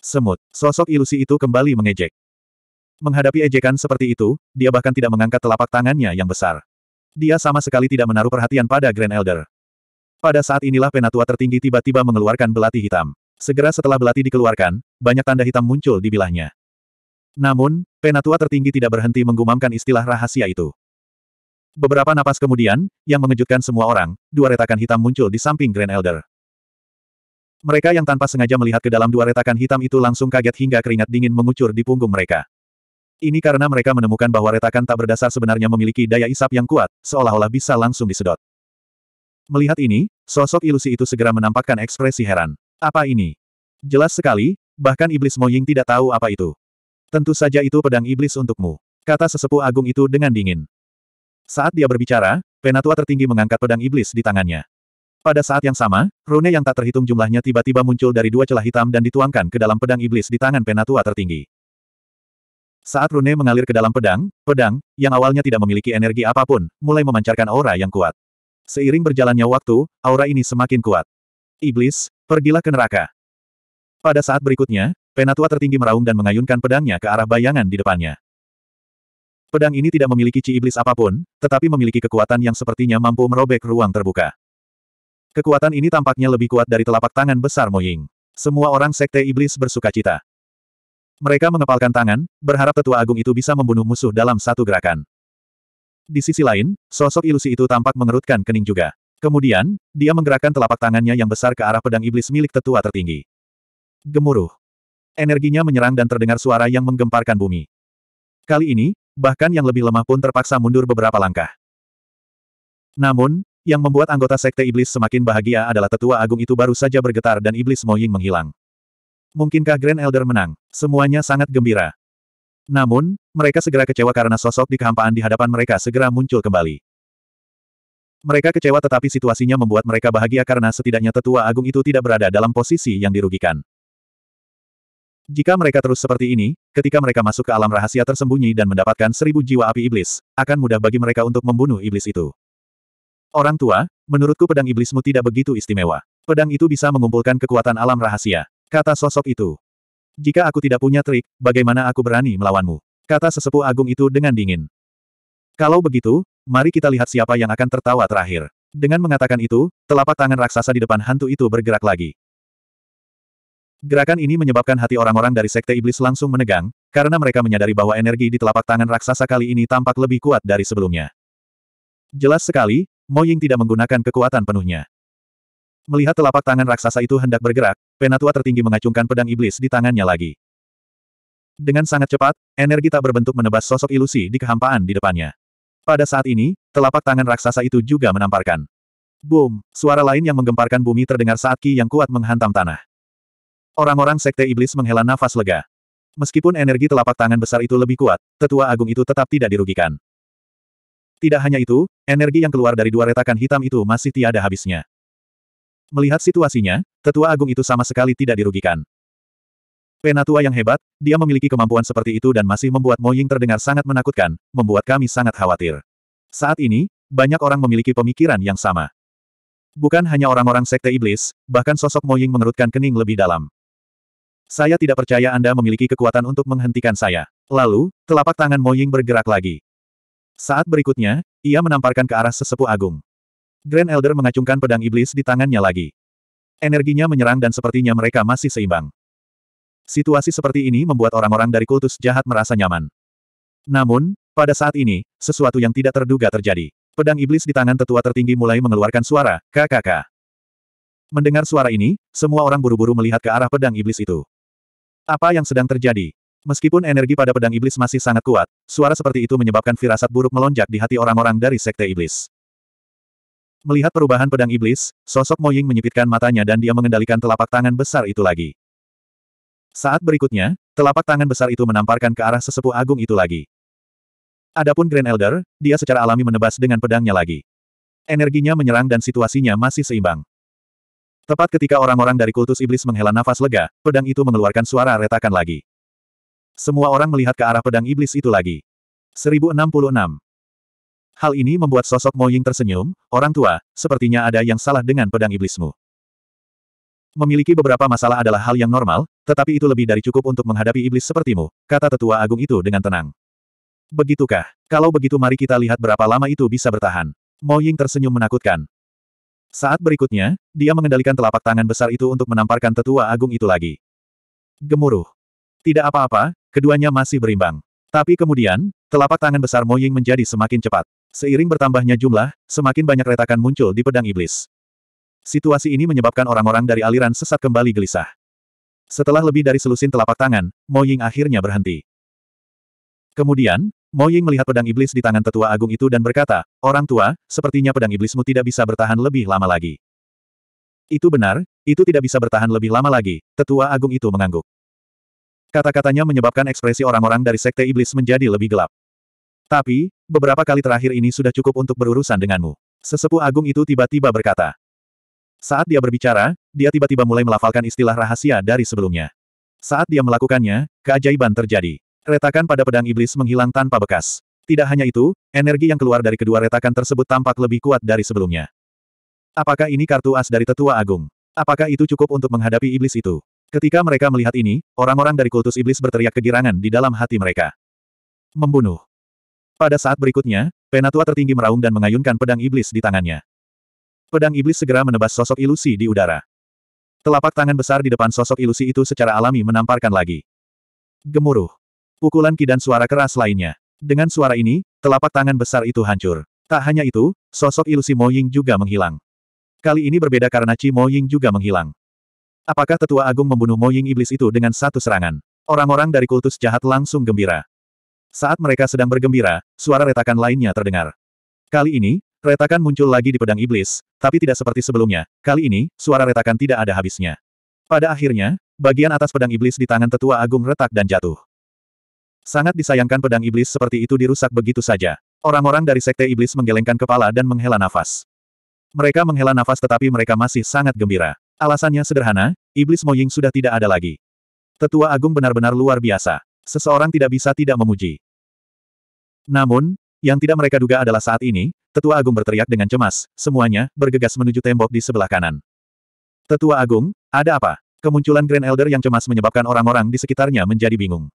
Semut, sosok ilusi itu kembali mengejek. Menghadapi ejekan seperti itu, dia bahkan tidak mengangkat telapak tangannya yang besar. Dia sama sekali tidak menaruh perhatian pada Grand Elder. Pada saat inilah penatua tertinggi tiba-tiba mengeluarkan belati hitam. Segera setelah belati dikeluarkan, banyak tanda hitam muncul di bilahnya. Namun, penatua tertinggi tidak berhenti menggumamkan istilah rahasia itu. Beberapa napas kemudian, yang mengejutkan semua orang, dua retakan hitam muncul di samping Grand Elder. Mereka yang tanpa sengaja melihat ke dalam dua retakan hitam itu langsung kaget hingga keringat dingin mengucur di punggung mereka. Ini karena mereka menemukan bahwa retakan tak berdasar sebenarnya memiliki daya isap yang kuat, seolah-olah bisa langsung disedot. Melihat ini, sosok ilusi itu segera menampakkan ekspresi heran. Apa ini? Jelas sekali, bahkan iblis Moying tidak tahu apa itu. Tentu saja itu pedang iblis untukmu, kata sesepuh agung itu dengan dingin. Saat dia berbicara, penatua tertinggi mengangkat pedang iblis di tangannya. Pada saat yang sama, rune yang tak terhitung jumlahnya tiba-tiba muncul dari dua celah hitam dan dituangkan ke dalam pedang iblis di tangan penatua tertinggi. Saat rune mengalir ke dalam pedang, pedang, yang awalnya tidak memiliki energi apapun, mulai memancarkan aura yang kuat. Seiring berjalannya waktu, aura ini semakin kuat. Iblis, pergilah ke neraka. Pada saat berikutnya, penatua tertinggi meraung dan mengayunkan pedangnya ke arah bayangan di depannya. Pedang ini tidak memiliki ci iblis apapun, tetapi memiliki kekuatan yang sepertinya mampu merobek ruang terbuka. Kekuatan ini tampaknya lebih kuat dari telapak tangan besar Moying. Semua orang sekte iblis bersuka cita. Mereka mengepalkan tangan, berharap tetua agung itu bisa membunuh musuh dalam satu gerakan. Di sisi lain, sosok ilusi itu tampak mengerutkan kening juga. Kemudian, dia menggerakkan telapak tangannya yang besar ke arah pedang iblis milik tetua tertinggi. Gemuruh. Energinya menyerang dan terdengar suara yang menggemparkan bumi. Kali ini, bahkan yang lebih lemah pun terpaksa mundur beberapa langkah. Namun, yang membuat anggota Sekte Iblis semakin bahagia adalah tetua agung itu baru saja bergetar dan Iblis Moying menghilang. Mungkinkah Grand Elder menang? Semuanya sangat gembira. Namun, mereka segera kecewa karena sosok di kehampaan di hadapan mereka segera muncul kembali. Mereka kecewa tetapi situasinya membuat mereka bahagia karena setidaknya tetua agung itu tidak berada dalam posisi yang dirugikan. Jika mereka terus seperti ini, ketika mereka masuk ke alam rahasia tersembunyi dan mendapatkan seribu jiwa api iblis, akan mudah bagi mereka untuk membunuh iblis itu. Orang tua, menurutku pedang iblismu tidak begitu istimewa. Pedang itu bisa mengumpulkan kekuatan alam rahasia, kata sosok itu. Jika aku tidak punya trik, bagaimana aku berani melawanmu? Kata sesepuh agung itu dengan dingin. Kalau begitu, mari kita lihat siapa yang akan tertawa terakhir. Dengan mengatakan itu, telapak tangan raksasa di depan hantu itu bergerak lagi. Gerakan ini menyebabkan hati orang-orang dari Sekte Iblis langsung menegang, karena mereka menyadari bahwa energi di telapak tangan raksasa kali ini tampak lebih kuat dari sebelumnya. Jelas sekali, Mo Ying tidak menggunakan kekuatan penuhnya. Melihat telapak tangan raksasa itu hendak bergerak, penatua tertinggi mengacungkan pedang iblis di tangannya lagi. Dengan sangat cepat, energi tak berbentuk menebas sosok ilusi di kehampaan di depannya. Pada saat ini, telapak tangan raksasa itu juga menamparkan. Boom! Suara lain yang menggemparkan bumi terdengar saat Ki yang kuat menghantam tanah. Orang-orang sekte iblis menghela nafas lega. Meskipun energi telapak tangan besar itu lebih kuat, tetua agung itu tetap tidak dirugikan. Tidak hanya itu, energi yang keluar dari dua retakan hitam itu masih tiada habisnya. Melihat situasinya, tetua agung itu sama sekali tidak dirugikan. Penatua yang hebat, dia memiliki kemampuan seperti itu dan masih membuat Mo Ying terdengar sangat menakutkan, membuat kami sangat khawatir. Saat ini, banyak orang memiliki pemikiran yang sama. Bukan hanya orang-orang sekte iblis, bahkan sosok Mo Ying mengerutkan kening lebih dalam. Saya tidak percaya Anda memiliki kekuatan untuk menghentikan saya. Lalu, telapak tangan Mo Ying bergerak lagi. Saat berikutnya, ia menamparkan ke arah sesepuh agung. Grand Elder mengacungkan pedang iblis di tangannya lagi. Energinya menyerang dan sepertinya mereka masih seimbang. Situasi seperti ini membuat orang-orang dari kultus jahat merasa nyaman. Namun, pada saat ini, sesuatu yang tidak terduga terjadi. Pedang iblis di tangan tetua tertinggi mulai mengeluarkan suara, Kakak. Mendengar suara ini, semua orang buru-buru melihat ke arah pedang iblis itu. Apa yang sedang terjadi? Meskipun energi pada pedang iblis masih sangat kuat, suara seperti itu menyebabkan firasat buruk melonjak di hati orang-orang dari sekte iblis. Melihat perubahan pedang iblis, sosok Moying menyipitkan matanya dan dia mengendalikan telapak tangan besar itu lagi. Saat berikutnya, telapak tangan besar itu menamparkan ke arah sesepuh agung itu lagi. Adapun Grand Elder, dia secara alami menebas dengan pedangnya lagi. Energinya menyerang dan situasinya masih seimbang. Tepat ketika orang-orang dari kultus iblis menghela nafas lega, pedang itu mengeluarkan suara retakan lagi. Semua orang melihat ke arah pedang iblis itu lagi. 1066. Hal ini membuat sosok Mo Ying tersenyum, orang tua, sepertinya ada yang salah dengan pedang iblismu. Memiliki beberapa masalah adalah hal yang normal, tetapi itu lebih dari cukup untuk menghadapi iblis sepertimu, kata tetua agung itu dengan tenang. Begitukah? Kalau begitu mari kita lihat berapa lama itu bisa bertahan. Mo Ying tersenyum menakutkan. Saat berikutnya, dia mengendalikan telapak tangan besar itu untuk menamparkan tetua agung itu lagi. Gemuruh. Tidak apa-apa, keduanya masih berimbang. Tapi kemudian, telapak tangan besar Mo Ying menjadi semakin cepat. Seiring bertambahnya jumlah, semakin banyak retakan muncul di pedang iblis. Situasi ini menyebabkan orang-orang dari aliran sesat kembali gelisah. Setelah lebih dari selusin telapak tangan, Mo Ying akhirnya berhenti. Kemudian, Mo Ying melihat pedang iblis di tangan tetua agung itu dan berkata, Orang tua, sepertinya pedang iblismu tidak bisa bertahan lebih lama lagi. Itu benar, itu tidak bisa bertahan lebih lama lagi, tetua agung itu mengangguk. Kata-katanya menyebabkan ekspresi orang-orang dari sekte iblis menjadi lebih gelap. Tapi, beberapa kali terakhir ini sudah cukup untuk berurusan denganmu. Sesepuh agung itu tiba-tiba berkata. Saat dia berbicara, dia tiba-tiba mulai melafalkan istilah rahasia dari sebelumnya. Saat dia melakukannya, keajaiban terjadi. Retakan pada pedang iblis menghilang tanpa bekas. Tidak hanya itu, energi yang keluar dari kedua retakan tersebut tampak lebih kuat dari sebelumnya. Apakah ini kartu as dari tetua agung? Apakah itu cukup untuk menghadapi iblis itu? Ketika mereka melihat ini, orang-orang dari kultus iblis berteriak kegirangan di dalam hati mereka. Membunuh. Pada saat berikutnya, penatua tertinggi meraung dan mengayunkan pedang iblis di tangannya. Pedang iblis segera menebas sosok ilusi di udara. Telapak tangan besar di depan sosok ilusi itu secara alami menamparkan lagi. Gemuruh. Pukulan ki dan suara keras lainnya. Dengan suara ini, telapak tangan besar itu hancur. Tak hanya itu, sosok ilusi Mo Ying juga menghilang. Kali ini berbeda karena Chi Mo Ying juga menghilang. Apakah tetua agung membunuh Mo Ying iblis itu dengan satu serangan? Orang-orang dari kultus jahat langsung gembira. Saat mereka sedang bergembira, suara retakan lainnya terdengar. Kali ini, Retakan muncul lagi di pedang iblis, tapi tidak seperti sebelumnya. Kali ini, suara retakan tidak ada habisnya. Pada akhirnya, bagian atas pedang iblis di tangan tetua agung retak dan jatuh. Sangat disayangkan pedang iblis seperti itu dirusak begitu saja. Orang-orang dari sekte iblis menggelengkan kepala dan menghela nafas. Mereka menghela nafas tetapi mereka masih sangat gembira. Alasannya sederhana, iblis Moying sudah tidak ada lagi. Tetua agung benar-benar luar biasa. Seseorang tidak bisa tidak memuji. Namun, yang tidak mereka duga adalah saat ini, Tetua Agung berteriak dengan cemas, semuanya, bergegas menuju tembok di sebelah kanan. Tetua Agung, ada apa? Kemunculan Grand Elder yang cemas menyebabkan orang-orang di sekitarnya menjadi bingung.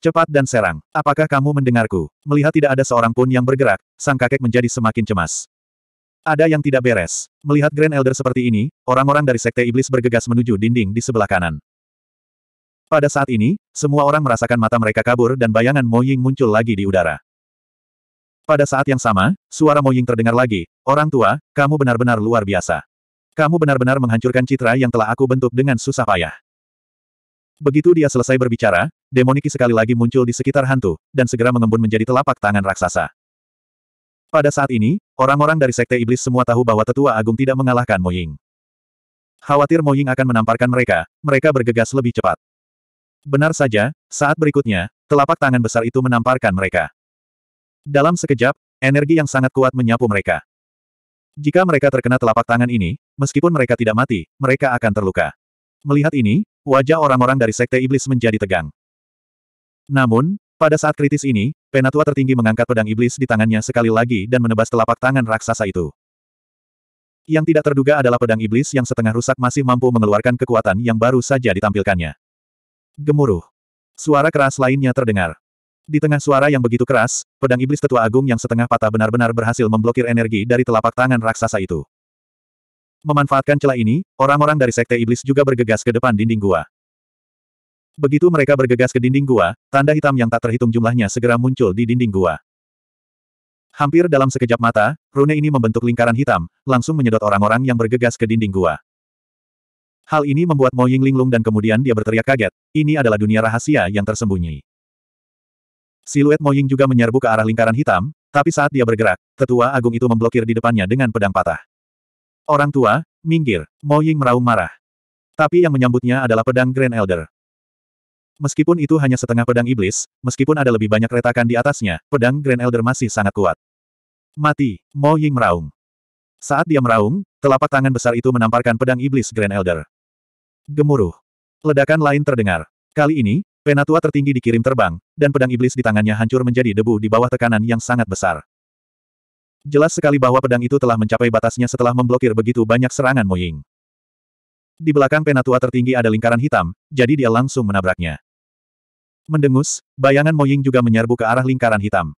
Cepat dan serang, apakah kamu mendengarku? Melihat tidak ada seorang pun yang bergerak, sang kakek menjadi semakin cemas. Ada yang tidak beres. Melihat Grand Elder seperti ini, orang-orang dari Sekte Iblis bergegas menuju dinding di sebelah kanan. Pada saat ini, semua orang merasakan mata mereka kabur dan bayangan Mo Ying muncul lagi di udara. Pada saat yang sama, suara Mo Ying terdengar lagi, Orang tua, kamu benar-benar luar biasa. Kamu benar-benar menghancurkan citra yang telah aku bentuk dengan susah payah. Begitu dia selesai berbicara, demoniki sekali lagi muncul di sekitar hantu, dan segera mengembun menjadi telapak tangan raksasa. Pada saat ini, orang-orang dari Sekte Iblis semua tahu bahwa Tetua Agung tidak mengalahkan Mo Ying. Khawatir Mo Ying akan menamparkan mereka, mereka bergegas lebih cepat. Benar saja, saat berikutnya, telapak tangan besar itu menamparkan mereka. Dalam sekejap, energi yang sangat kuat menyapu mereka. Jika mereka terkena telapak tangan ini, meskipun mereka tidak mati, mereka akan terluka. Melihat ini, wajah orang-orang dari Sekte Iblis menjadi tegang. Namun, pada saat kritis ini, penatua tertinggi mengangkat pedang iblis di tangannya sekali lagi dan menebas telapak tangan raksasa itu. Yang tidak terduga adalah pedang iblis yang setengah rusak masih mampu mengeluarkan kekuatan yang baru saja ditampilkannya. Gemuruh. Suara keras lainnya terdengar. Di tengah suara yang begitu keras, pedang iblis tetua agung yang setengah patah benar-benar berhasil memblokir energi dari telapak tangan raksasa itu. Memanfaatkan celah ini, orang-orang dari sekte iblis juga bergegas ke depan dinding gua. Begitu mereka bergegas ke dinding gua, tanda hitam yang tak terhitung jumlahnya segera muncul di dinding gua. Hampir dalam sekejap mata, rune ini membentuk lingkaran hitam, langsung menyedot orang-orang yang bergegas ke dinding gua. Hal ini membuat Mo Ying linglung dan kemudian dia berteriak kaget, ini adalah dunia rahasia yang tersembunyi. Siluet Moying juga menyerbu ke arah lingkaran hitam, tapi saat dia bergerak, tetua agung itu memblokir di depannya dengan pedang patah. Orang tua, minggir, Moying meraung marah. Tapi yang menyambutnya adalah pedang Grand Elder. Meskipun itu hanya setengah pedang iblis, meskipun ada lebih banyak retakan di atasnya, pedang Grand Elder masih sangat kuat. Mati, Moying meraung. Saat dia meraung, telapak tangan besar itu menamparkan pedang iblis Grand Elder. Gemuruh. Ledakan lain terdengar. Kali ini, Penatua tertinggi dikirim terbang, dan pedang iblis di tangannya hancur menjadi debu di bawah tekanan yang sangat besar. Jelas sekali bahwa pedang itu telah mencapai batasnya setelah memblokir begitu banyak serangan Moying. Di belakang penatua tertinggi ada lingkaran hitam, jadi dia langsung menabraknya. Mendengus, bayangan Moying juga menyerbu ke arah lingkaran hitam.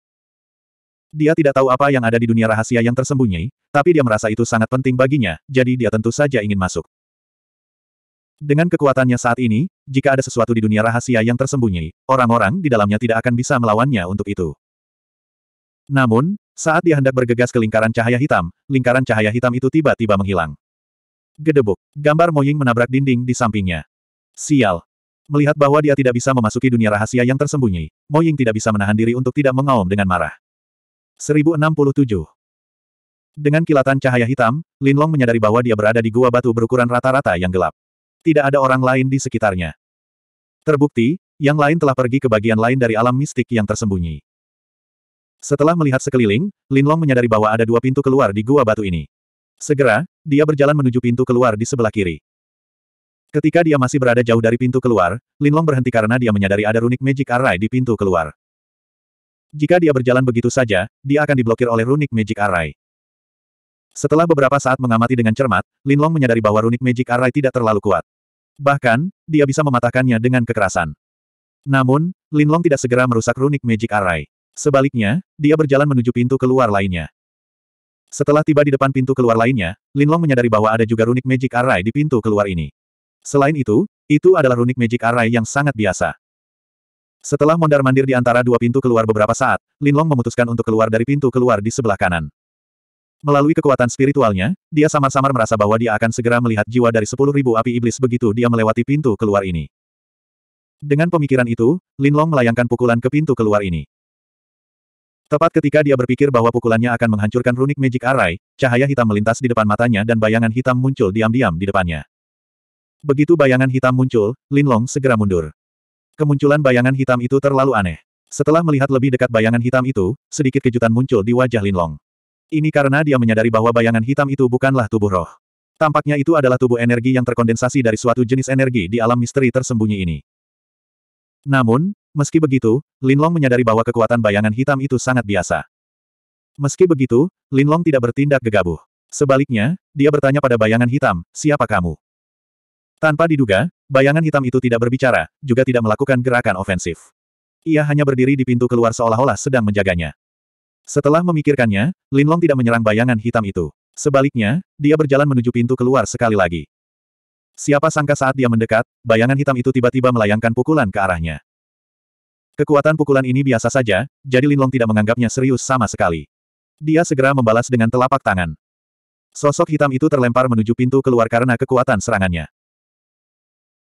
Dia tidak tahu apa yang ada di dunia rahasia yang tersembunyi, tapi dia merasa itu sangat penting baginya, jadi dia tentu saja ingin masuk. Dengan kekuatannya saat ini, jika ada sesuatu di dunia rahasia yang tersembunyi, orang-orang di dalamnya tidak akan bisa melawannya untuk itu. Namun, saat dia hendak bergegas ke lingkaran cahaya hitam, lingkaran cahaya hitam itu tiba-tiba menghilang. Gedebuk, gambar Moying menabrak dinding di sampingnya. Sial. Melihat bahwa dia tidak bisa memasuki dunia rahasia yang tersembunyi, Moying tidak bisa menahan diri untuk tidak mengaum dengan marah. 1067 Dengan kilatan cahaya hitam, Linlong menyadari bahwa dia berada di gua batu berukuran rata-rata yang gelap tidak ada orang lain di sekitarnya. Terbukti, yang lain telah pergi ke bagian lain dari alam mistik yang tersembunyi. Setelah melihat sekeliling, Linlong menyadari bahwa ada dua pintu keluar di gua batu ini. Segera, dia berjalan menuju pintu keluar di sebelah kiri. Ketika dia masih berada jauh dari pintu keluar, Linlong berhenti karena dia menyadari ada runik magic array di pintu keluar. Jika dia berjalan begitu saja, dia akan diblokir oleh runik magic array. Setelah beberapa saat mengamati dengan cermat, Linlong menyadari bahwa runik Magic Array tidak terlalu kuat. Bahkan, dia bisa mematahkannya dengan kekerasan. Namun, Linlong tidak segera merusak runik Magic Array. Sebaliknya, dia berjalan menuju pintu keluar lainnya. Setelah tiba di depan pintu keluar lainnya, Linlong menyadari bahwa ada juga runik Magic Array di pintu keluar ini. Selain itu, itu adalah runik Magic Array yang sangat biasa. Setelah mondar-mandir di antara dua pintu keluar beberapa saat, Linlong memutuskan untuk keluar dari pintu keluar di sebelah kanan. Melalui kekuatan spiritualnya, dia samar-samar merasa bahwa dia akan segera melihat jiwa dari sepuluh ribu api iblis begitu dia melewati pintu keluar ini. Dengan pemikiran itu, Linlong melayangkan pukulan ke pintu keluar ini. Tepat ketika dia berpikir bahwa pukulannya akan menghancurkan runik magic array, cahaya hitam melintas di depan matanya dan bayangan hitam muncul diam-diam di depannya. Begitu bayangan hitam muncul, Linlong segera mundur. Kemunculan bayangan hitam itu terlalu aneh. Setelah melihat lebih dekat bayangan hitam itu, sedikit kejutan muncul di wajah Linlong. Ini karena dia menyadari bahwa bayangan hitam itu bukanlah tubuh roh. Tampaknya itu adalah tubuh energi yang terkondensasi dari suatu jenis energi di alam misteri tersembunyi ini. Namun, meski begitu, Linlong menyadari bahwa kekuatan bayangan hitam itu sangat biasa. Meski begitu, Linlong tidak bertindak gegabah. Sebaliknya, dia bertanya pada bayangan hitam, siapa kamu? Tanpa diduga, bayangan hitam itu tidak berbicara, juga tidak melakukan gerakan ofensif. Ia hanya berdiri di pintu keluar seolah-olah sedang menjaganya. Setelah memikirkannya, Linlong tidak menyerang bayangan hitam itu. Sebaliknya, dia berjalan menuju pintu keluar sekali lagi. Siapa sangka saat dia mendekat, bayangan hitam itu tiba-tiba melayangkan pukulan ke arahnya. Kekuatan pukulan ini biasa saja, jadi Linlong tidak menganggapnya serius sama sekali. Dia segera membalas dengan telapak tangan. Sosok hitam itu terlempar menuju pintu keluar karena kekuatan serangannya.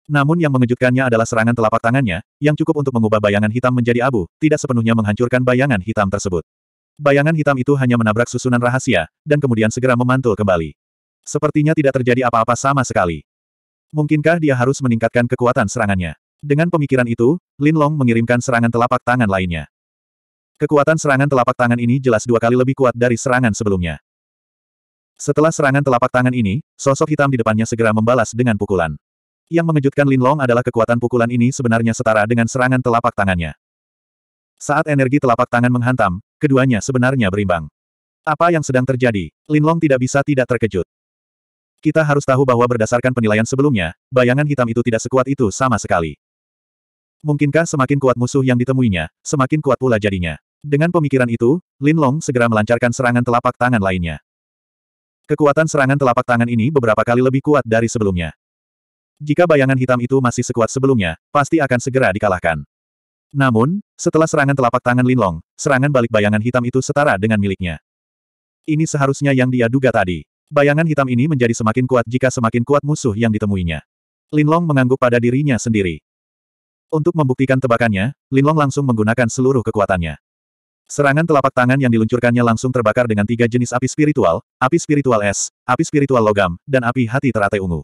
Namun yang mengejutkannya adalah serangan telapak tangannya, yang cukup untuk mengubah bayangan hitam menjadi abu, tidak sepenuhnya menghancurkan bayangan hitam tersebut. Bayangan hitam itu hanya menabrak susunan rahasia, dan kemudian segera memantul kembali. Sepertinya tidak terjadi apa-apa sama sekali. Mungkinkah dia harus meningkatkan kekuatan serangannya? Dengan pemikiran itu, Lin Long mengirimkan serangan telapak tangan lainnya. Kekuatan serangan telapak tangan ini jelas dua kali lebih kuat dari serangan sebelumnya. Setelah serangan telapak tangan ini, sosok hitam di depannya segera membalas dengan pukulan. Yang mengejutkan Lin Long adalah kekuatan pukulan ini sebenarnya setara dengan serangan telapak tangannya. Saat energi telapak tangan menghantam, Keduanya sebenarnya berimbang. Apa yang sedang terjadi? Linlong tidak bisa tidak terkejut. Kita harus tahu bahwa berdasarkan penilaian sebelumnya, bayangan hitam itu tidak sekuat itu sama sekali. Mungkinkah semakin kuat musuh yang ditemuinya, semakin kuat pula jadinya. Dengan pemikiran itu, Linlong segera melancarkan serangan telapak tangan lainnya. Kekuatan serangan telapak tangan ini beberapa kali lebih kuat dari sebelumnya. Jika bayangan hitam itu masih sekuat sebelumnya, pasti akan segera dikalahkan. Namun, setelah serangan telapak tangan Linlong, serangan balik bayangan hitam itu setara dengan miliknya. Ini seharusnya yang dia duga tadi. Bayangan hitam ini menjadi semakin kuat jika semakin kuat musuh yang ditemuinya. Linlong mengangguk pada dirinya sendiri. Untuk membuktikan tebakannya, Linlong langsung menggunakan seluruh kekuatannya. Serangan telapak tangan yang diluncurkannya langsung terbakar dengan tiga jenis api spiritual, api spiritual es, api spiritual logam, dan api hati teratai ungu.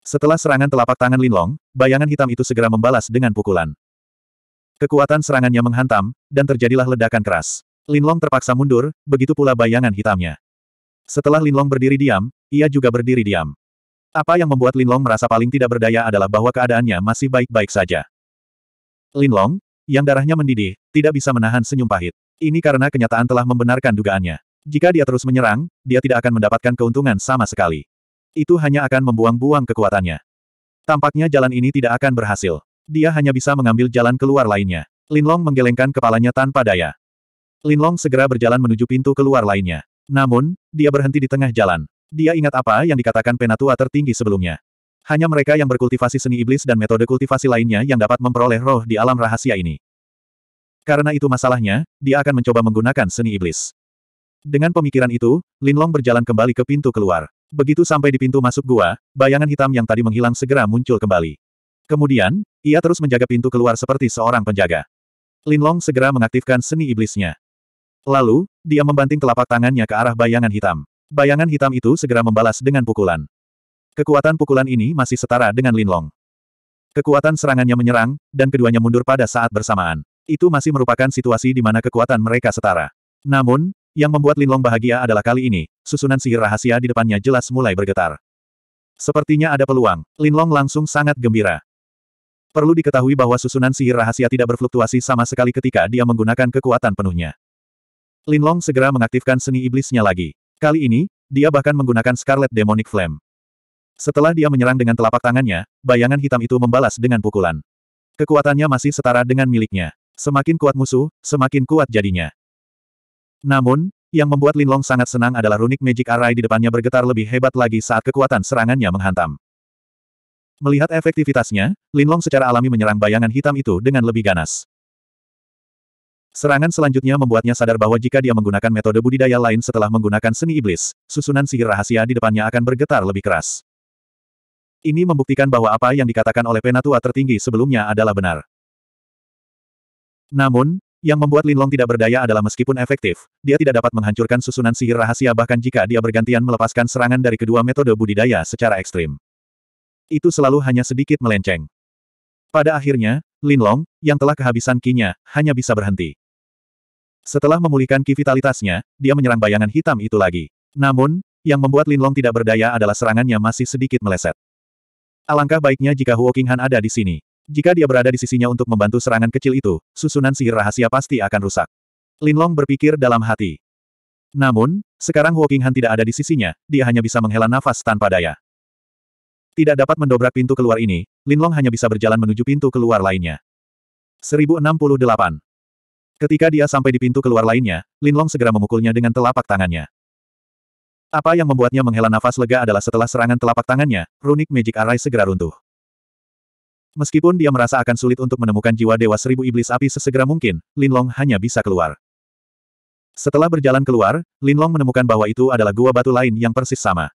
Setelah serangan telapak tangan Linlong, bayangan hitam itu segera membalas dengan pukulan. Kekuatan serangannya menghantam, dan terjadilah ledakan keras. Linlong terpaksa mundur, begitu pula bayangan hitamnya. Setelah Linlong berdiri diam, ia juga berdiri diam. Apa yang membuat Linlong merasa paling tidak berdaya adalah bahwa keadaannya masih baik-baik saja. Linlong, yang darahnya mendidih, tidak bisa menahan senyum pahit. Ini karena kenyataan telah membenarkan dugaannya. Jika dia terus menyerang, dia tidak akan mendapatkan keuntungan sama sekali. Itu hanya akan membuang-buang kekuatannya. Tampaknya jalan ini tidak akan berhasil. Dia hanya bisa mengambil jalan keluar lainnya. Linlong menggelengkan kepalanya tanpa daya. Linlong segera berjalan menuju pintu keluar lainnya. Namun, dia berhenti di tengah jalan. Dia ingat apa yang dikatakan penatua tertinggi sebelumnya. Hanya mereka yang berkultivasi seni iblis dan metode kultivasi lainnya yang dapat memperoleh roh di alam rahasia ini. Karena itu masalahnya, dia akan mencoba menggunakan seni iblis. Dengan pemikiran itu, Linlong berjalan kembali ke pintu keluar. Begitu sampai di pintu masuk gua, bayangan hitam yang tadi menghilang segera muncul kembali. Kemudian, ia terus menjaga pintu keluar seperti seorang penjaga. Linlong segera mengaktifkan seni iblisnya. Lalu, dia membanting telapak tangannya ke arah bayangan hitam. Bayangan hitam itu segera membalas dengan pukulan. Kekuatan pukulan ini masih setara dengan Linlong. Kekuatan serangannya menyerang, dan keduanya mundur pada saat bersamaan. Itu masih merupakan situasi di mana kekuatan mereka setara. Namun, yang membuat Linlong bahagia adalah kali ini, susunan sihir rahasia di depannya jelas mulai bergetar. Sepertinya ada peluang, Linlong langsung sangat gembira. Perlu diketahui bahwa susunan sihir rahasia tidak berfluktuasi sama sekali ketika dia menggunakan kekuatan penuhnya. Linlong segera mengaktifkan seni iblisnya lagi. Kali ini, dia bahkan menggunakan Scarlet Demonic Flame. Setelah dia menyerang dengan telapak tangannya, bayangan hitam itu membalas dengan pukulan. Kekuatannya masih setara dengan miliknya. Semakin kuat musuh, semakin kuat jadinya. Namun, yang membuat Linlong sangat senang adalah runik Magic Array di depannya bergetar lebih hebat lagi saat kekuatan serangannya menghantam. Melihat efektivitasnya, Linlong secara alami menyerang bayangan hitam itu dengan lebih ganas. Serangan selanjutnya membuatnya sadar bahwa jika dia menggunakan metode budidaya lain setelah menggunakan seni iblis, susunan sihir rahasia di depannya akan bergetar lebih keras. Ini membuktikan bahwa apa yang dikatakan oleh penatua tertinggi sebelumnya adalah benar. Namun, yang membuat Linlong tidak berdaya adalah meskipun efektif, dia tidak dapat menghancurkan susunan sihir rahasia bahkan jika dia bergantian melepaskan serangan dari kedua metode budidaya secara ekstrim itu selalu hanya sedikit melenceng. Pada akhirnya, Lin Long yang telah kehabisan kinya, hanya bisa berhenti. Setelah memulihkan ki vitalitasnya, dia menyerang bayangan hitam itu lagi. Namun, yang membuat Lin Long tidak berdaya adalah serangannya masih sedikit meleset. Alangkah baiknya jika Huo Qinghan ada di sini. Jika dia berada di sisinya untuk membantu serangan kecil itu, susunan sihir rahasia pasti akan rusak. Lin Long berpikir dalam hati. Namun, sekarang Huo Qinghan tidak ada di sisinya, dia hanya bisa menghela nafas tanpa daya. Tidak dapat mendobrak pintu keluar ini, Linlong hanya bisa berjalan menuju pintu keluar lainnya. 1068. Ketika dia sampai di pintu keluar lainnya, Linlong segera memukulnya dengan telapak tangannya. Apa yang membuatnya menghela nafas lega adalah setelah serangan telapak tangannya, runik Magic Array segera runtuh. Meskipun dia merasa akan sulit untuk menemukan jiwa Dewa Seribu Iblis Api sesegera mungkin, Linlong hanya bisa keluar. Setelah berjalan keluar, Linlong menemukan bahwa itu adalah gua batu lain yang persis sama.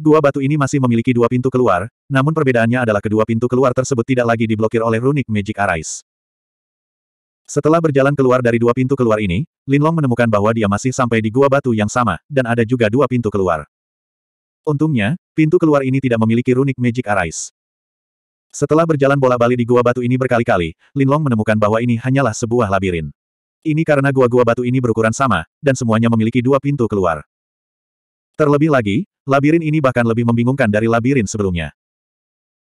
Dua batu ini masih memiliki dua pintu keluar, namun perbedaannya adalah kedua pintu keluar tersebut tidak lagi diblokir oleh runik Magic Arise. Setelah berjalan keluar dari dua pintu keluar ini, Linlong menemukan bahwa dia masih sampai di gua batu yang sama, dan ada juga dua pintu keluar. Untungnya, pintu keluar ini tidak memiliki runik Magic Arise. Setelah berjalan bola-balik di gua batu ini berkali-kali, Linlong menemukan bahwa ini hanyalah sebuah labirin. Ini karena gua-gua batu ini berukuran sama, dan semuanya memiliki dua pintu keluar. Terlebih lagi, labirin ini bahkan lebih membingungkan dari labirin sebelumnya.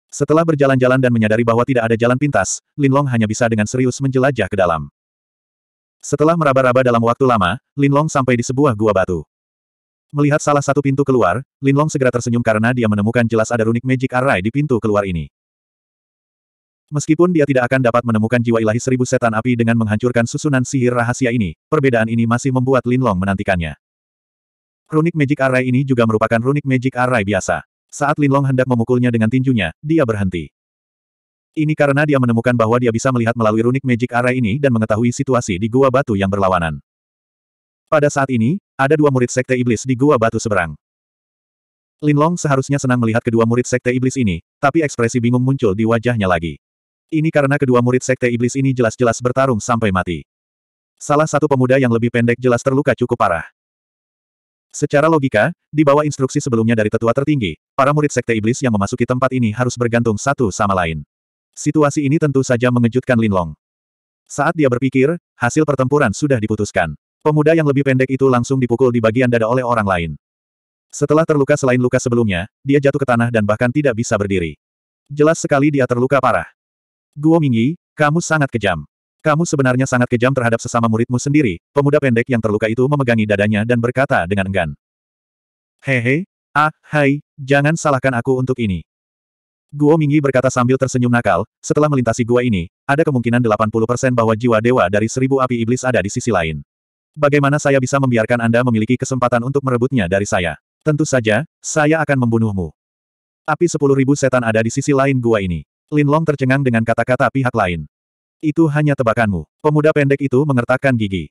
Setelah berjalan-jalan dan menyadari bahwa tidak ada jalan pintas, Linlong hanya bisa dengan serius menjelajah ke dalam. Setelah meraba-raba dalam waktu lama, Linlong sampai di sebuah gua batu. Melihat salah satu pintu keluar, Linlong segera tersenyum karena dia menemukan jelas ada runik magic array di pintu keluar ini. Meskipun dia tidak akan dapat menemukan jiwa ilahi seribu setan api dengan menghancurkan susunan sihir rahasia ini, perbedaan ini masih membuat Linlong menantikannya. Runic Magic Array ini juga merupakan Runic Magic Array biasa. Saat Linlong hendak memukulnya dengan tinjunya, dia berhenti. Ini karena dia menemukan bahwa dia bisa melihat melalui runik magic array ini dan mengetahui situasi di gua batu yang berlawanan. Pada saat ini, ada dua murid sekte iblis di gua batu seberang. Linlong seharusnya senang melihat kedua murid sekte iblis ini, tapi ekspresi bingung muncul di wajahnya lagi. Ini karena kedua murid sekte iblis ini jelas-jelas bertarung sampai mati. Salah satu pemuda yang lebih pendek jelas terluka cukup parah. Secara logika, di bawah instruksi sebelumnya dari tetua tertinggi, para murid sekte iblis yang memasuki tempat ini harus bergantung satu sama lain. Situasi ini tentu saja mengejutkan Linlong. Saat dia berpikir, hasil pertempuran sudah diputuskan. Pemuda yang lebih pendek itu langsung dipukul di bagian dada oleh orang lain. Setelah terluka selain luka sebelumnya, dia jatuh ke tanah dan bahkan tidak bisa berdiri. Jelas sekali dia terluka parah. Guo Mingyi, kamu sangat kejam. Kamu sebenarnya sangat kejam terhadap sesama muridmu sendiri, pemuda pendek yang terluka itu memegangi dadanya dan berkata dengan enggan. Hehe, ah, hai, jangan salahkan aku untuk ini. Guo Mingyi berkata sambil tersenyum nakal, setelah melintasi gua ini, ada kemungkinan 80% bahwa jiwa dewa dari seribu api iblis ada di sisi lain. Bagaimana saya bisa membiarkan Anda memiliki kesempatan untuk merebutnya dari saya? Tentu saja, saya akan membunuhmu. Api sepuluh ribu setan ada di sisi lain gua ini. Lin Long tercengang dengan kata-kata pihak lain. Itu hanya tebakanmu. Pemuda pendek itu mengertakkan gigi.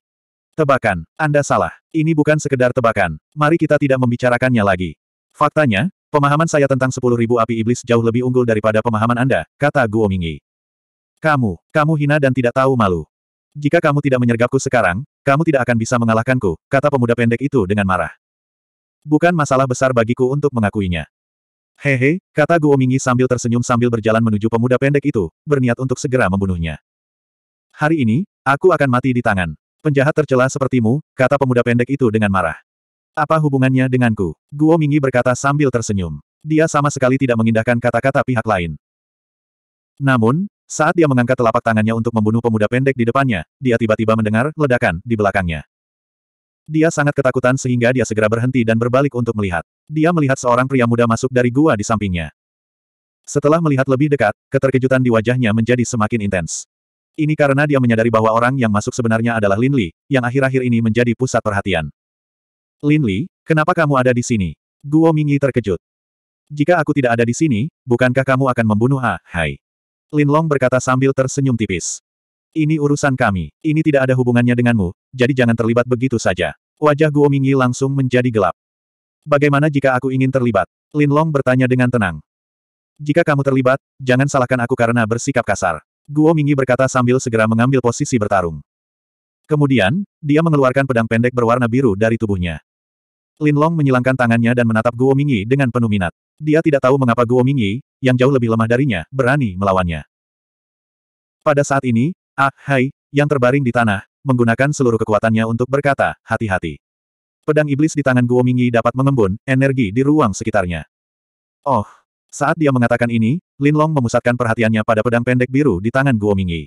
Tebakan, Anda salah. Ini bukan sekedar tebakan. Mari kita tidak membicarakannya lagi. Faktanya, pemahaman saya tentang sepuluh ribu api iblis jauh lebih unggul daripada pemahaman Anda, kata Guo Mingyi. Kamu, kamu hina dan tidak tahu malu. Jika kamu tidak menyergapku sekarang, kamu tidak akan bisa mengalahkanku, kata pemuda pendek itu dengan marah. Bukan masalah besar bagiku untuk mengakuinya. Hehe, kata Guo Mingyi sambil tersenyum sambil berjalan menuju pemuda pendek itu, berniat untuk segera membunuhnya. Hari ini, aku akan mati di tangan. Penjahat tercela sepertimu, kata pemuda pendek itu dengan marah. Apa hubungannya denganku? Guo Mingyi berkata sambil tersenyum. Dia sama sekali tidak mengindahkan kata-kata pihak lain. Namun, saat dia mengangkat telapak tangannya untuk membunuh pemuda pendek di depannya, dia tiba-tiba mendengar ledakan di belakangnya. Dia sangat ketakutan sehingga dia segera berhenti dan berbalik untuk melihat. Dia melihat seorang pria muda masuk dari gua di sampingnya. Setelah melihat lebih dekat, keterkejutan di wajahnya menjadi semakin intens. Ini karena dia menyadari bahwa orang yang masuk sebenarnya adalah Lin Li, yang akhir-akhir ini menjadi pusat perhatian. Lin Li, kenapa kamu ada di sini? Guo Mingyi terkejut. Jika aku tidak ada di sini, bukankah kamu akan membunuh Ah Hai? Lin Long berkata sambil tersenyum tipis. Ini urusan kami, ini tidak ada hubungannya denganmu, jadi jangan terlibat begitu saja. Wajah Guo Mingyi langsung menjadi gelap. Bagaimana jika aku ingin terlibat? Lin Long bertanya dengan tenang. Jika kamu terlibat, jangan salahkan aku karena bersikap kasar. Guo Mingyi berkata sambil segera mengambil posisi bertarung. Kemudian, dia mengeluarkan pedang pendek berwarna biru dari tubuhnya. Lin Long menyilangkan tangannya dan menatap Guo Mingyi dengan penuh minat. Dia tidak tahu mengapa Guo Mingyi, yang jauh lebih lemah darinya, berani melawannya. Pada saat ini, Ah Hai, yang terbaring di tanah, menggunakan seluruh kekuatannya untuk berkata, hati-hati. Pedang iblis di tangan Guo Mingyi dapat mengembun energi di ruang sekitarnya. Oh, saat dia mengatakan ini, Linlong memusatkan perhatiannya pada pedang pendek biru di tangan Guo Mingyi.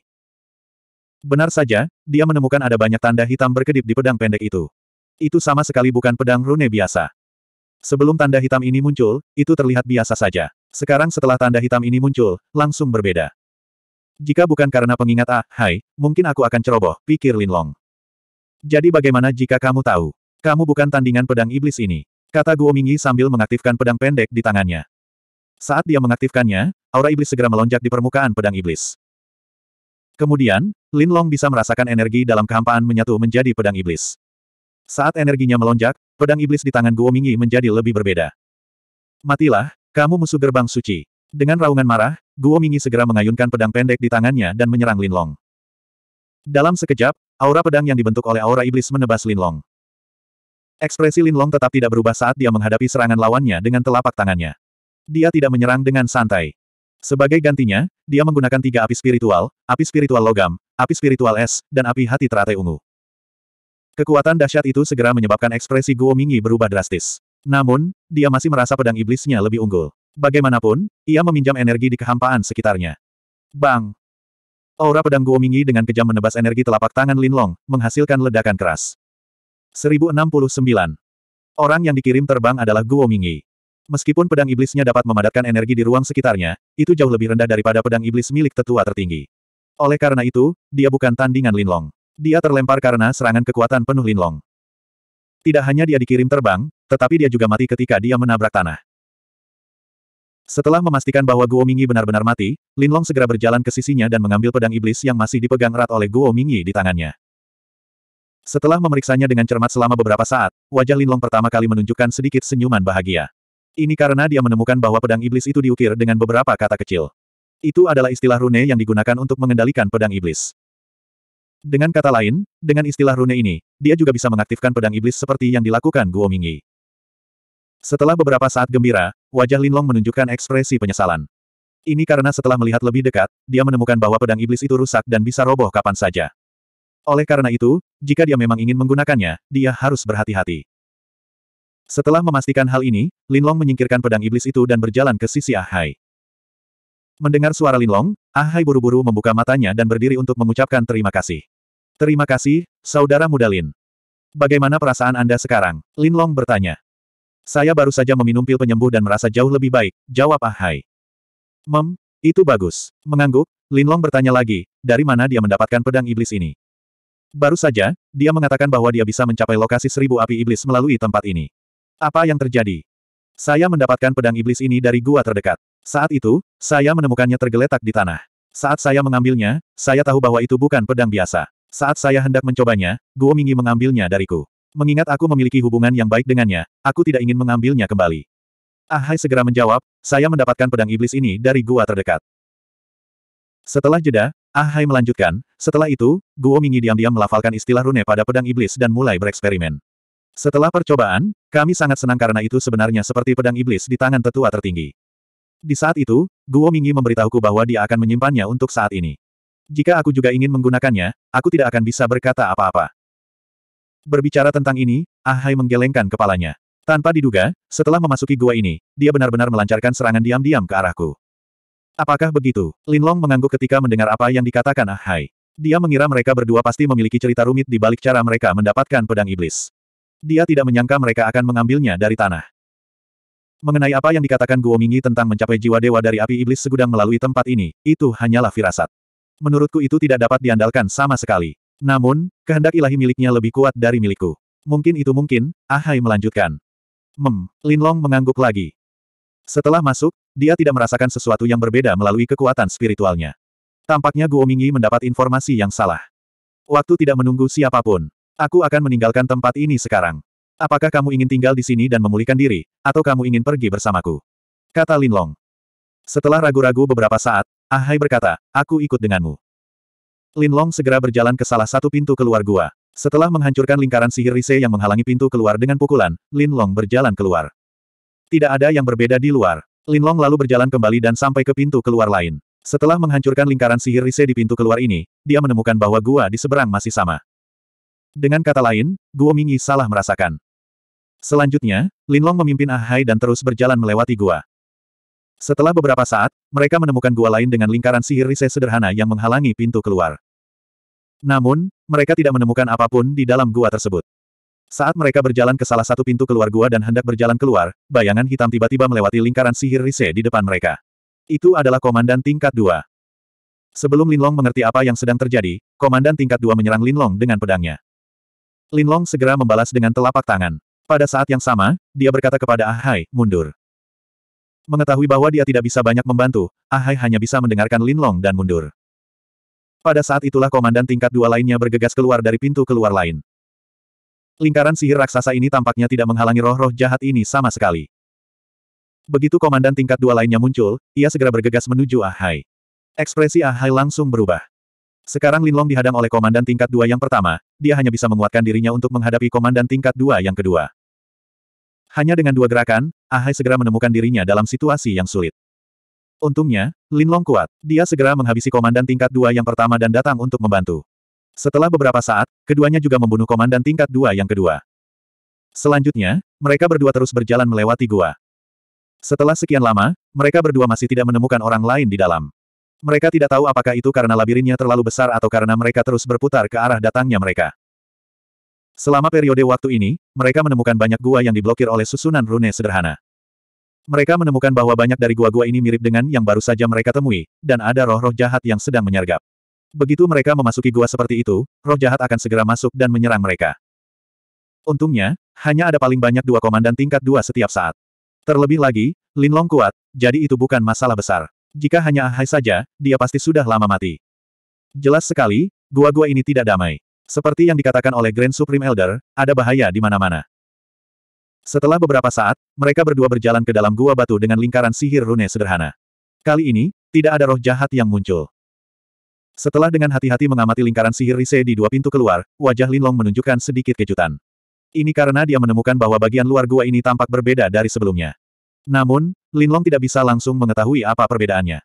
Benar saja, dia menemukan ada banyak tanda hitam berkedip di pedang pendek itu. Itu sama sekali bukan pedang rune biasa. Sebelum tanda hitam ini muncul, itu terlihat biasa saja. Sekarang setelah tanda hitam ini muncul, langsung berbeda. Jika bukan karena pengingat Ah, Hai, mungkin aku akan ceroboh, pikir Linlong. Jadi bagaimana jika kamu tahu? Kamu bukan tandingan pedang iblis ini. Kata Guo Mingyi sambil mengaktifkan pedang pendek di tangannya. Saat dia mengaktifkannya, aura iblis segera melonjak di permukaan pedang iblis. Kemudian, Lin Long bisa merasakan energi dalam kehampaan menyatu menjadi pedang iblis. Saat energinya melonjak, pedang iblis di tangan Guo Mingyi menjadi lebih berbeda. Matilah, kamu musuh gerbang suci. Dengan raungan marah, Guo Mingyi segera mengayunkan pedang pendek di tangannya dan menyerang Lin Long. Dalam sekejap, aura pedang yang dibentuk oleh aura iblis menebas Lin Long. Ekspresi Lin Long tetap tidak berubah saat dia menghadapi serangan lawannya dengan telapak tangannya. Dia tidak menyerang dengan santai. Sebagai gantinya, dia menggunakan tiga api spiritual, api spiritual logam, api spiritual es, dan api hati teratai ungu. Kekuatan dahsyat itu segera menyebabkan ekspresi Guo Mingyi berubah drastis. Namun, dia masih merasa pedang iblisnya lebih unggul. Bagaimanapun, ia meminjam energi di kehampaan sekitarnya. Bang! Aura pedang Guo Mingyi dengan kejam menebas energi telapak tangan Linlong, menghasilkan ledakan keras. 1069. Orang yang dikirim terbang adalah Guo Mingyi. Meskipun pedang iblisnya dapat memadatkan energi di ruang sekitarnya, itu jauh lebih rendah daripada pedang iblis milik tetua tertinggi. Oleh karena itu, dia bukan tandingan Linlong. Dia terlempar karena serangan kekuatan penuh Linlong. Tidak hanya dia dikirim terbang, tetapi dia juga mati ketika dia menabrak tanah. Setelah memastikan bahwa Guo Mingyi benar-benar mati, Linlong segera berjalan ke sisinya dan mengambil pedang iblis yang masih dipegang erat oleh Guo Mingyi di tangannya. Setelah memeriksanya dengan cermat selama beberapa saat, wajah Linlong pertama kali menunjukkan sedikit senyuman bahagia. Ini karena dia menemukan bahwa pedang iblis itu diukir dengan beberapa kata kecil. Itu adalah istilah rune yang digunakan untuk mengendalikan pedang iblis. Dengan kata lain, dengan istilah rune ini, dia juga bisa mengaktifkan pedang iblis seperti yang dilakukan Guo Mingyi. Setelah beberapa saat gembira, wajah Lin Long menunjukkan ekspresi penyesalan. Ini karena setelah melihat lebih dekat, dia menemukan bahwa pedang iblis itu rusak dan bisa roboh kapan saja. Oleh karena itu, jika dia memang ingin menggunakannya, dia harus berhati-hati. Setelah memastikan hal ini, Linlong menyingkirkan pedang iblis itu dan berjalan ke sisi Ah Hai. Mendengar suara Linlong, Ah Hai buru-buru membuka matanya dan berdiri untuk mengucapkan terima kasih. Terima kasih, Saudara Muda Lin. Bagaimana perasaan Anda sekarang? Linlong bertanya. Saya baru saja meminum pil penyembuh dan merasa jauh lebih baik, jawab Ah Hai. Mem, itu bagus. Mengangguk, Linlong bertanya lagi, dari mana dia mendapatkan pedang iblis ini? Baru saja, dia mengatakan bahwa dia bisa mencapai lokasi seribu api iblis melalui tempat ini. Apa yang terjadi? Saya mendapatkan pedang iblis ini dari gua terdekat. Saat itu, saya menemukannya tergeletak di tanah. Saat saya mengambilnya, saya tahu bahwa itu bukan pedang biasa. Saat saya hendak mencobanya, Guo Mingyi mengambilnya dariku. Mengingat aku memiliki hubungan yang baik dengannya, aku tidak ingin mengambilnya kembali. Ahai segera menjawab, saya mendapatkan pedang iblis ini dari gua terdekat. Setelah jeda, Ahai melanjutkan, setelah itu, Guo Mingyi diam-diam melafalkan istilah rune pada pedang iblis dan mulai bereksperimen. Setelah percobaan, kami sangat senang karena itu sebenarnya seperti pedang iblis di tangan tetua tertinggi. Di saat itu, Guo Mingyi memberitahuku bahwa dia akan menyimpannya untuk saat ini. Jika aku juga ingin menggunakannya, aku tidak akan bisa berkata apa-apa. Berbicara tentang ini, Ahai menggelengkan kepalanya. Tanpa diduga, setelah memasuki gua ini, dia benar-benar melancarkan serangan diam-diam ke arahku. Apakah begitu? Linlong mengangguk ketika mendengar apa yang dikatakan Ah Hai. Dia mengira mereka berdua pasti memiliki cerita rumit di balik cara mereka mendapatkan pedang iblis. Dia tidak menyangka mereka akan mengambilnya dari tanah. Mengenai apa yang dikatakan Guo Mingyi tentang mencapai jiwa dewa dari api iblis segudang melalui tempat ini, itu hanyalah firasat. Menurutku itu tidak dapat diandalkan sama sekali. Namun, kehendak ilahi miliknya lebih kuat dari milikku. Mungkin itu mungkin, Ahai melanjutkan. Mem, Linlong mengangguk lagi. Setelah masuk, dia tidak merasakan sesuatu yang berbeda melalui kekuatan spiritualnya. Tampaknya Guo Mingyi mendapat informasi yang salah. Waktu tidak menunggu siapapun. Aku akan meninggalkan tempat ini sekarang. Apakah kamu ingin tinggal di sini dan memulihkan diri, atau kamu ingin pergi bersamaku? Kata Linlong. Setelah ragu-ragu beberapa saat, Ahai berkata, aku ikut denganmu. Linlong segera berjalan ke salah satu pintu keluar gua. Setelah menghancurkan lingkaran sihir Rise yang menghalangi pintu keluar dengan pukulan, Linlong berjalan keluar. Tidak ada yang berbeda di luar. Linlong lalu berjalan kembali dan sampai ke pintu keluar lain. Setelah menghancurkan lingkaran sihir Rise di pintu keluar ini, dia menemukan bahwa gua di seberang masih sama. Dengan kata lain, Guo Mingyi salah merasakan. Selanjutnya, Linlong memimpin Ah Hai dan terus berjalan melewati gua. Setelah beberapa saat, mereka menemukan gua lain dengan lingkaran sihir rise sederhana yang menghalangi pintu keluar. Namun, mereka tidak menemukan apapun di dalam gua tersebut. Saat mereka berjalan ke salah satu pintu keluar gua dan hendak berjalan keluar, bayangan hitam tiba-tiba melewati lingkaran sihir rise di depan mereka. Itu adalah komandan tingkat dua. Sebelum Linlong mengerti apa yang sedang terjadi, komandan tingkat dua menyerang Linlong dengan pedangnya. Linlong segera membalas dengan telapak tangan. Pada saat yang sama, dia berkata kepada Ahai, ah mundur. Mengetahui bahwa dia tidak bisa banyak membantu, Ahai ah hanya bisa mendengarkan Linlong dan mundur. Pada saat itulah komandan tingkat dua lainnya bergegas keluar dari pintu keluar lain. Lingkaran sihir raksasa ini tampaknya tidak menghalangi roh-roh jahat ini sama sekali. Begitu komandan tingkat dua lainnya muncul, ia segera bergegas menuju Ahai. Ah Ekspresi Ahai langsung berubah. Sekarang Linlong dihadang oleh komandan tingkat dua yang pertama, dia hanya bisa menguatkan dirinya untuk menghadapi komandan tingkat dua yang kedua. Hanya dengan dua gerakan, Ahai segera menemukan dirinya dalam situasi yang sulit. Untungnya, Linlong kuat. Dia segera menghabisi komandan tingkat dua yang pertama dan datang untuk membantu. Setelah beberapa saat, keduanya juga membunuh komandan tingkat dua yang kedua. Selanjutnya, mereka berdua terus berjalan melewati gua. Setelah sekian lama, mereka berdua masih tidak menemukan orang lain di dalam. Mereka tidak tahu apakah itu karena labirinnya terlalu besar atau karena mereka terus berputar ke arah datangnya mereka. Selama periode waktu ini, mereka menemukan banyak gua yang diblokir oleh susunan rune sederhana. Mereka menemukan bahwa banyak dari gua-gua ini mirip dengan yang baru saja mereka temui, dan ada roh-roh jahat yang sedang menyergap. Begitu mereka memasuki gua seperti itu, roh jahat akan segera masuk dan menyerang mereka. Untungnya, hanya ada paling banyak dua komandan tingkat dua setiap saat. Terlebih lagi, Linlong kuat, jadi itu bukan masalah besar. Jika hanya Ahai saja, dia pasti sudah lama mati. Jelas sekali, gua-gua ini tidak damai. Seperti yang dikatakan oleh Grand Supreme Elder, ada bahaya di mana-mana. Setelah beberapa saat, mereka berdua berjalan ke dalam gua batu dengan lingkaran sihir rune sederhana. Kali ini, tidak ada roh jahat yang muncul. Setelah dengan hati-hati mengamati lingkaran sihir Rise di dua pintu keluar, wajah Linlong menunjukkan sedikit kejutan. Ini karena dia menemukan bahwa bagian luar gua ini tampak berbeda dari sebelumnya. Namun, Linlong tidak bisa langsung mengetahui apa perbedaannya.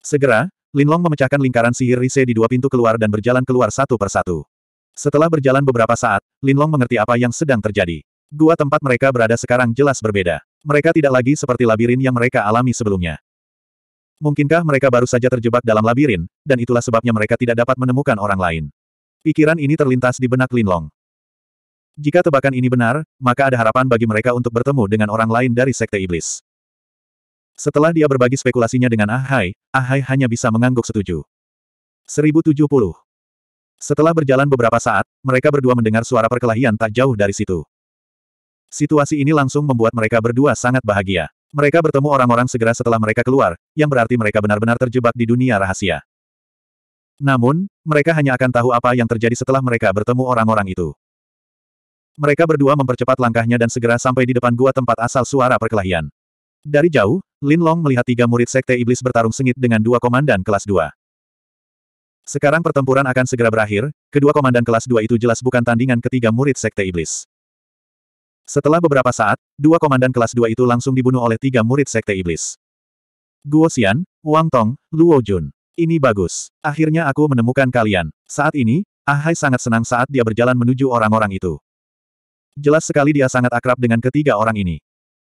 Segera, Linlong memecahkan lingkaran sihir Rise di dua pintu keluar dan berjalan keluar satu persatu. Setelah berjalan beberapa saat, Linlong mengerti apa yang sedang terjadi. Dua tempat mereka berada sekarang jelas berbeda. Mereka tidak lagi seperti labirin yang mereka alami sebelumnya. Mungkinkah mereka baru saja terjebak dalam labirin, dan itulah sebabnya mereka tidak dapat menemukan orang lain. Pikiran ini terlintas di benak Linlong. Jika tebakan ini benar, maka ada harapan bagi mereka untuk bertemu dengan orang lain dari Sekte Iblis. Setelah dia berbagi spekulasinya dengan Ahai, Ahai hanya bisa mengangguk setuju. 1070. Setelah berjalan beberapa saat, mereka berdua mendengar suara perkelahian tak jauh dari situ. Situasi ini langsung membuat mereka berdua sangat bahagia. Mereka bertemu orang-orang segera setelah mereka keluar, yang berarti mereka benar-benar terjebak di dunia rahasia. Namun, mereka hanya akan tahu apa yang terjadi setelah mereka bertemu orang-orang itu. Mereka berdua mempercepat langkahnya dan segera sampai di depan gua tempat asal suara perkelahian. Dari jauh, Lin Long melihat tiga murid Sekte Iblis bertarung sengit dengan dua komandan kelas dua. Sekarang pertempuran akan segera berakhir, kedua komandan kelas dua itu jelas bukan tandingan ketiga murid Sekte Iblis. Setelah beberapa saat, dua komandan kelas dua itu langsung dibunuh oleh tiga murid Sekte Iblis. Guo Xian, Wang Tong, Luo Jun. Ini bagus. Akhirnya aku menemukan kalian. Saat ini, Ahai sangat senang saat dia berjalan menuju orang-orang itu. Jelas sekali dia sangat akrab dengan ketiga orang ini.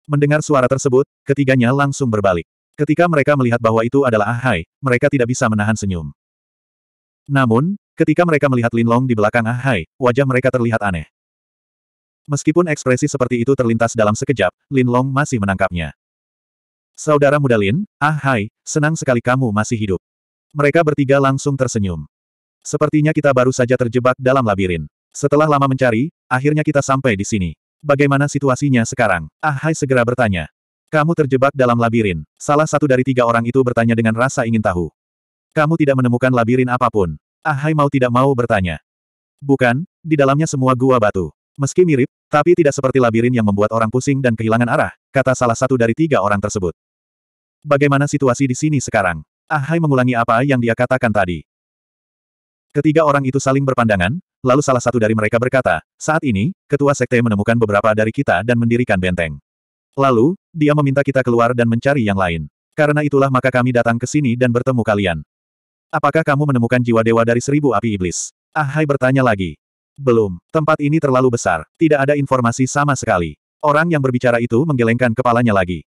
Mendengar suara tersebut, ketiganya langsung berbalik. Ketika mereka melihat bahwa itu adalah Ahai, mereka tidak bisa menahan senyum. Namun, ketika mereka melihat Linlong di belakang Ahai, wajah mereka terlihat aneh. Meskipun ekspresi seperti itu terlintas dalam sekejap, Linlong masih menangkapnya. Saudara muda Lin, Ahai, senang sekali kamu masih hidup. Mereka bertiga langsung tersenyum. Sepertinya kita baru saja terjebak dalam labirin. Setelah lama mencari, akhirnya kita sampai di sini. Bagaimana situasinya sekarang? Ah Hai segera bertanya. Kamu terjebak dalam labirin. Salah satu dari tiga orang itu bertanya dengan rasa ingin tahu. Kamu tidak menemukan labirin apapun. Ah Hai mau tidak mau bertanya. Bukan, di dalamnya semua gua batu. Meski mirip, tapi tidak seperti labirin yang membuat orang pusing dan kehilangan arah, kata salah satu dari tiga orang tersebut. Bagaimana situasi di sini sekarang? Ah Hai mengulangi apa yang dia katakan tadi. Ketiga orang itu saling berpandangan, lalu salah satu dari mereka berkata, saat ini, ketua sekte menemukan beberapa dari kita dan mendirikan benteng. Lalu, dia meminta kita keluar dan mencari yang lain. Karena itulah maka kami datang ke sini dan bertemu kalian. Apakah kamu menemukan jiwa dewa dari seribu api iblis? Ahai ah, bertanya lagi. Belum, tempat ini terlalu besar, tidak ada informasi sama sekali. Orang yang berbicara itu menggelengkan kepalanya lagi.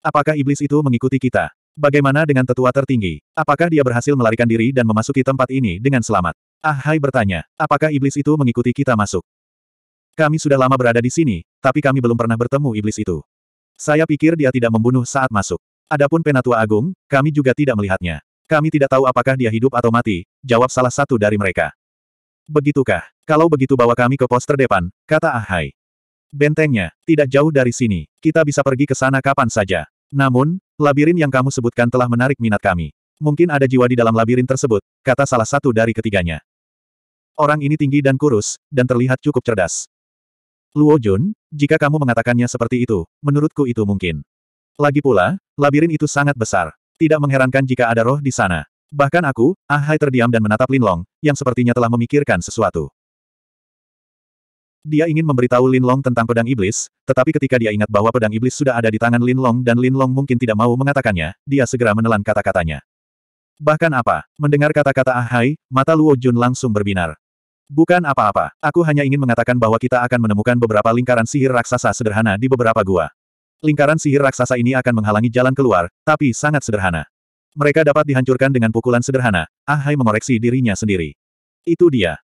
Apakah iblis itu mengikuti kita? Bagaimana dengan tetua tertinggi? Apakah dia berhasil melarikan diri dan memasuki tempat ini dengan selamat? Ah Hai bertanya, apakah iblis itu mengikuti kita masuk? Kami sudah lama berada di sini, tapi kami belum pernah bertemu iblis itu. Saya pikir dia tidak membunuh saat masuk. Adapun Penatua Agung, kami juga tidak melihatnya. Kami tidak tahu apakah dia hidup atau mati, jawab salah satu dari mereka. Begitukah? Kalau begitu bawa kami ke pos terdepan, kata Ah Hai. Bentengnya, tidak jauh dari sini, kita bisa pergi ke sana kapan saja. Namun, Labirin yang kamu sebutkan telah menarik minat kami. Mungkin ada jiwa di dalam labirin tersebut, kata salah satu dari ketiganya. Orang ini tinggi dan kurus, dan terlihat cukup cerdas. Luo Jun, jika kamu mengatakannya seperti itu, menurutku itu mungkin. Lagi pula, labirin itu sangat besar. Tidak mengherankan jika ada roh di sana. Bahkan aku, Ahai terdiam dan menatap Linlong, yang sepertinya telah memikirkan sesuatu. Dia ingin memberitahu Lin Long tentang pedang iblis, tetapi ketika dia ingat bahwa pedang iblis sudah ada di tangan Lin Long dan Lin Long mungkin tidak mau mengatakannya, dia segera menelan kata-katanya. Bahkan apa? Mendengar kata-kata Ah Hai, mata Luo Jun langsung berbinar. Bukan apa-apa, aku hanya ingin mengatakan bahwa kita akan menemukan beberapa lingkaran sihir raksasa sederhana di beberapa gua. Lingkaran sihir raksasa ini akan menghalangi jalan keluar, tapi sangat sederhana. Mereka dapat dihancurkan dengan pukulan sederhana, Ah Hai mengoreksi dirinya sendiri. Itu dia.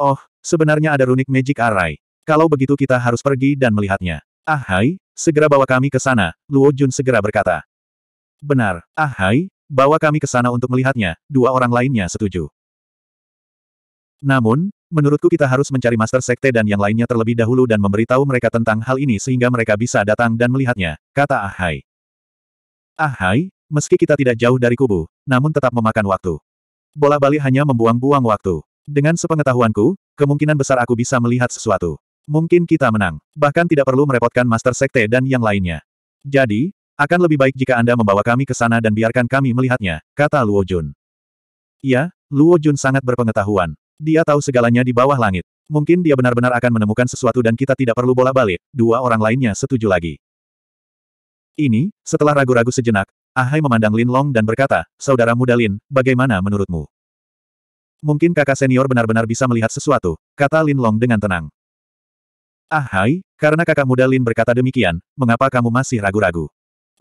Oh, Sebenarnya ada runik Magic Array. Kalau begitu kita harus pergi dan melihatnya. Ah hai, segera bawa kami ke sana, Luo Jun segera berkata. Benar, ah hai, bawa kami ke sana untuk melihatnya, dua orang lainnya setuju. Namun, menurutku kita harus mencari Master Sekte dan yang lainnya terlebih dahulu dan memberitahu mereka tentang hal ini sehingga mereka bisa datang dan melihatnya, kata Ah hai. Ah hai, meski kita tidak jauh dari kubu, namun tetap memakan waktu. Bola balik hanya membuang-buang waktu. Dengan sepengetahuanku, kemungkinan besar aku bisa melihat sesuatu. Mungkin kita menang. Bahkan tidak perlu merepotkan Master Sekte dan yang lainnya. Jadi, akan lebih baik jika Anda membawa kami ke sana dan biarkan kami melihatnya, kata Luo Jun. Ya, Luo Jun sangat berpengetahuan. Dia tahu segalanya di bawah langit. Mungkin dia benar-benar akan menemukan sesuatu dan kita tidak perlu bola balik Dua orang lainnya setuju lagi. Ini, setelah ragu-ragu sejenak, Ahai memandang Lin Long dan berkata, Saudara muda Lin, bagaimana menurutmu? Mungkin kakak senior benar-benar bisa melihat sesuatu, kata Lin Long dengan tenang. Ah hai, karena kakak muda Lin berkata demikian, mengapa kamu masih ragu-ragu?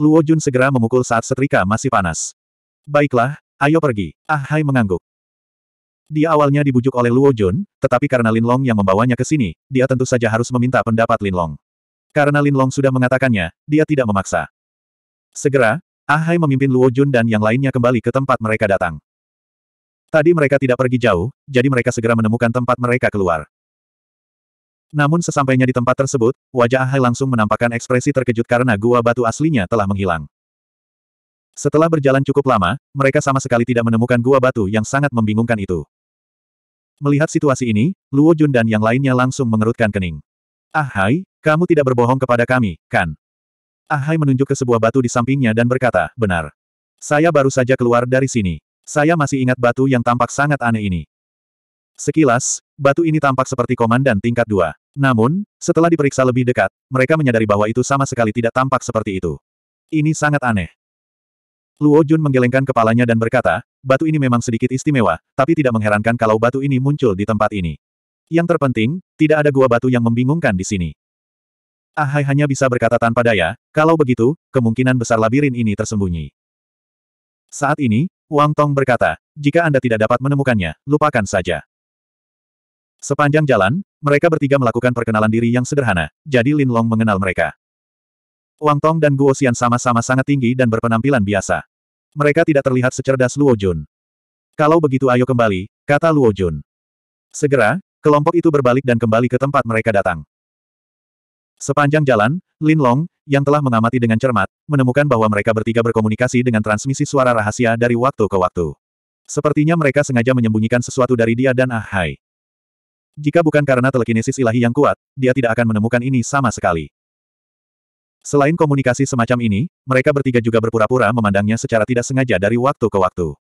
Luo Jun segera memukul saat setrika masih panas. Baiklah, ayo pergi. Ah hai mengangguk. Dia awalnya dibujuk oleh Luo Jun, tetapi karena Lin Long yang membawanya ke sini, dia tentu saja harus meminta pendapat Lin Long. Karena Lin Long sudah mengatakannya, dia tidak memaksa. Segera, Ah Hai memimpin Luo Jun dan yang lainnya kembali ke tempat mereka datang. Tadi mereka tidak pergi jauh, jadi mereka segera menemukan tempat mereka keluar. Namun sesampainya di tempat tersebut, wajah Ahai langsung menampakkan ekspresi terkejut karena gua batu aslinya telah menghilang. Setelah berjalan cukup lama, mereka sama sekali tidak menemukan gua batu yang sangat membingungkan itu. Melihat situasi ini, Luo Jun dan yang lainnya langsung mengerutkan kening. Ahai, kamu tidak berbohong kepada kami, kan? Ahai menunjuk ke sebuah batu di sampingnya dan berkata, benar. Saya baru saja keluar dari sini. Saya masih ingat batu yang tampak sangat aneh ini. Sekilas, batu ini tampak seperti komandan tingkat dua. Namun, setelah diperiksa lebih dekat, mereka menyadari bahwa itu sama sekali tidak tampak seperti itu. Ini sangat aneh. Luo Jun menggelengkan kepalanya dan berkata, batu ini memang sedikit istimewa, tapi tidak mengherankan kalau batu ini muncul di tempat ini. Yang terpenting, tidak ada gua batu yang membingungkan di sini. Ahai ah hanya bisa berkata tanpa daya, kalau begitu, kemungkinan besar labirin ini tersembunyi. Saat ini, Wang Tong berkata, jika Anda tidak dapat menemukannya, lupakan saja. Sepanjang jalan, mereka bertiga melakukan perkenalan diri yang sederhana, jadi Lin Long mengenal mereka. Wang Tong dan Guo Xian sama-sama sangat tinggi dan berpenampilan biasa. Mereka tidak terlihat secerdas Luo Jun. Kalau begitu ayo kembali, kata Luo Jun. Segera, kelompok itu berbalik dan kembali ke tempat mereka datang. Sepanjang jalan, Lin Long, yang telah mengamati dengan cermat, menemukan bahwa mereka bertiga berkomunikasi dengan transmisi suara rahasia dari waktu ke waktu. Sepertinya mereka sengaja menyembunyikan sesuatu dari dia dan Ahai. Ah, Jika bukan karena telekinesis ilahi yang kuat, dia tidak akan menemukan ini sama sekali. Selain komunikasi semacam ini, mereka bertiga juga berpura-pura memandangnya secara tidak sengaja dari waktu ke waktu.